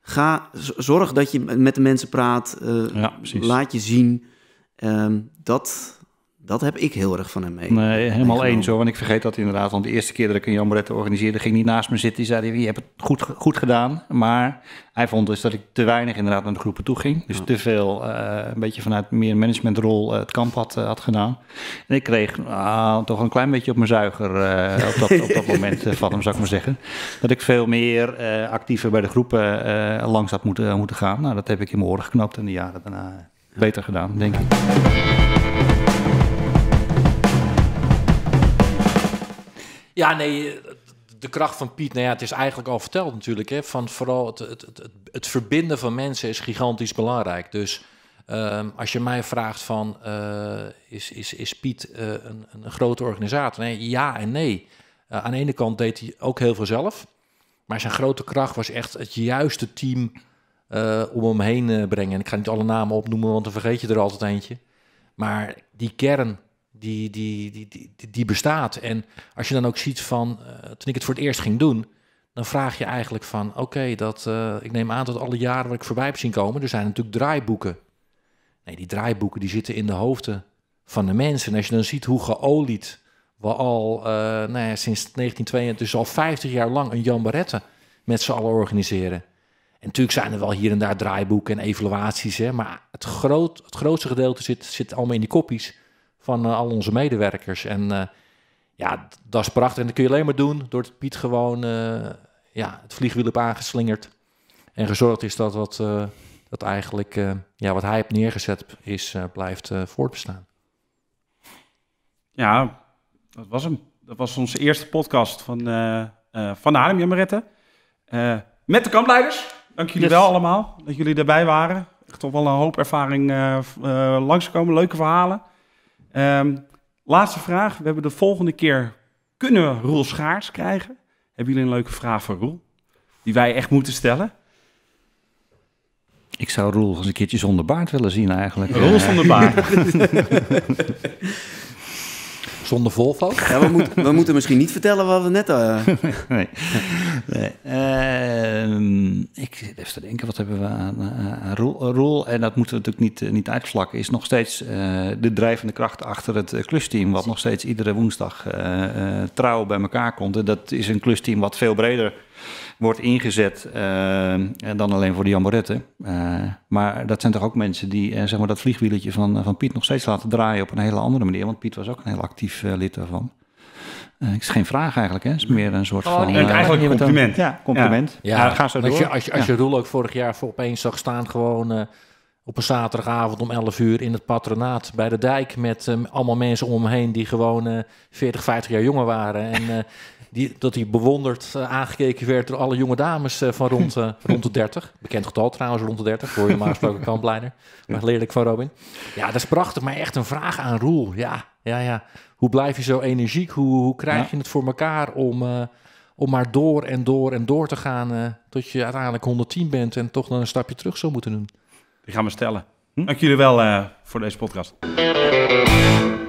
Ga, zorg dat je met de mensen praat. laat je zien. Ehm, dat, dat heb ik heel erg van hem mee. Nee, helemaal eens hoor. Want ik vergeet dat inderdaad. Want de eerste keer dat ik een jamborette organiseerde, ging hij naast me zitten. Die zei, je hebt het goed, goed gedaan. Maar hij vond dus dat ik te weinig inderdaad naar de groepen toe ging. Dus te veel, eh, een beetje vanuit meer managementrol eh, het kamp had, eh, had gedaan. En ik kreeg ah, toch een klein beetje op mijn zuiger op, dat, op dat moment van hem, zou ik maar zeggen. Dat ik veel meer actiever bij de groepen langs had moeten, moeten gaan. Nou, dat heb ik in mijn oren geknapt en de jaren daarna beter gedaan, denk ik. Ja, nee, de kracht van Piet, nou ja, het is eigenlijk al verteld natuurlijk. Hè, van vooral het, het, het, het verbinden van mensen is gigantisch belangrijk. Dus ehm, als je mij vraagt van, eh, is, is, is Piet eh, een, een grote organisator? Nee, ja en nee. Eh, aan de ene kant deed hij ook heel veel zelf. Maar zijn grote kracht was echt het juiste team om hem heen brengen. En ik ga niet alle namen opnoemen, want dan vergeet je er altijd eentje. Maar die kern die, die, die, die, die bestaat. En als je dan ook ziet van, eh, toen ik het voor het eerst ging doen, dan vraag je eigenlijk van, oké, dat eh, ik neem aan dat alle jaren waar ik voorbij heb zien komen, er zijn natuurlijk draaiboeken. Nee, die draaiboeken die zitten in de hoofden van de mensen. En als je dan ziet hoe geolied we al uh, nou ja, sinds 1922 dus al 50 jaar lang een jambarette met z'n allen organiseren. En natuurlijk zijn er wel hier en daar draaiboeken en evaluaties, hè, maar het, groot, het grootste gedeelte zit, zit allemaal in die kopies van eh, al onze medewerkers. En eh, ja, dat is prachtig. En dat kun je alleen maar doen door Piet gewoon eh, ja, het vliegwiel op aangeslingerd. En gezorgd is dat wat, dat eigenlijk, ja, wat hij heeft neergezet is, blijft voortbestaan. Ja, dat was hem. Dat was onze eerste podcast van, uh, uh, van de Haarlem met de kampleiders. Dank jullie wel allemaal dat jullie erbij waren. Echt toch wel een hoop ervaring langskomen. Leuke verhalen. Ehm, laatste vraag. We hebben de volgende keer, kunnen we Roel Schaars krijgen? Hebben jullie een leuke vraag voor Roel? Die wij echt moeten stellen? Ik zou Roel eens een keertje zonder baard willen zien eigenlijk. Roel zonder baard. Zonder Volvo? Ja, we, we moeten misschien niet vertellen wat we net... Uh... nee. nee. Ehm, ik zit even te denken, wat hebben we aan, eh, rol, En dat moeten we natuurlijk niet, eh, niet uitvlakken. Is nog steeds de drijvende kracht achter het klusteam. Wat nog steeds iedere woensdag trouw bij elkaar komt. En dat is een klusteam wat veel breder wordt ingezet eh, en dan alleen voor de jamboretten. Eh, maar dat zijn toch ook mensen die eh, zeg maar dat vliegwieletje van, van Piet nog steeds laten draaien op een hele andere manier. Want Piet was ook een heel actief lid daarvan. Het is geen vraag eigenlijk, hè? Het is meer een soort oh, van... eigenlijk een compliment. ja, compliment. Ja, ja. ga zo door. Als je, als, je, Roel ook vorig jaar voor opeens zag staan gewoon... op een zaterdagavond om 11 uur in het patronaat bij de dijk... met allemaal mensen om hem heen die gewoon 40, 50 jaar jonger waren. En die, dat hij bewonderd eh, aangekeken werd door alle jonge dames eh, van rond, eh, rond de 30. Bekend getal trouwens, rond de 30. Voor je maar gesproken Maar leerlijk van Robin. Ja, dat is prachtig, maar echt een vraag aan Roel. Ja, ja, ja. Hoe blijf je zo energiek? Hoe, hoe krijg je het voor elkaar om, om maar door en door en door te gaan... tot je uiteindelijk 110 bent en toch dan een stapje terug zou moeten doen? Ik gaan me stellen. Hm? Dank jullie wel voor deze podcast.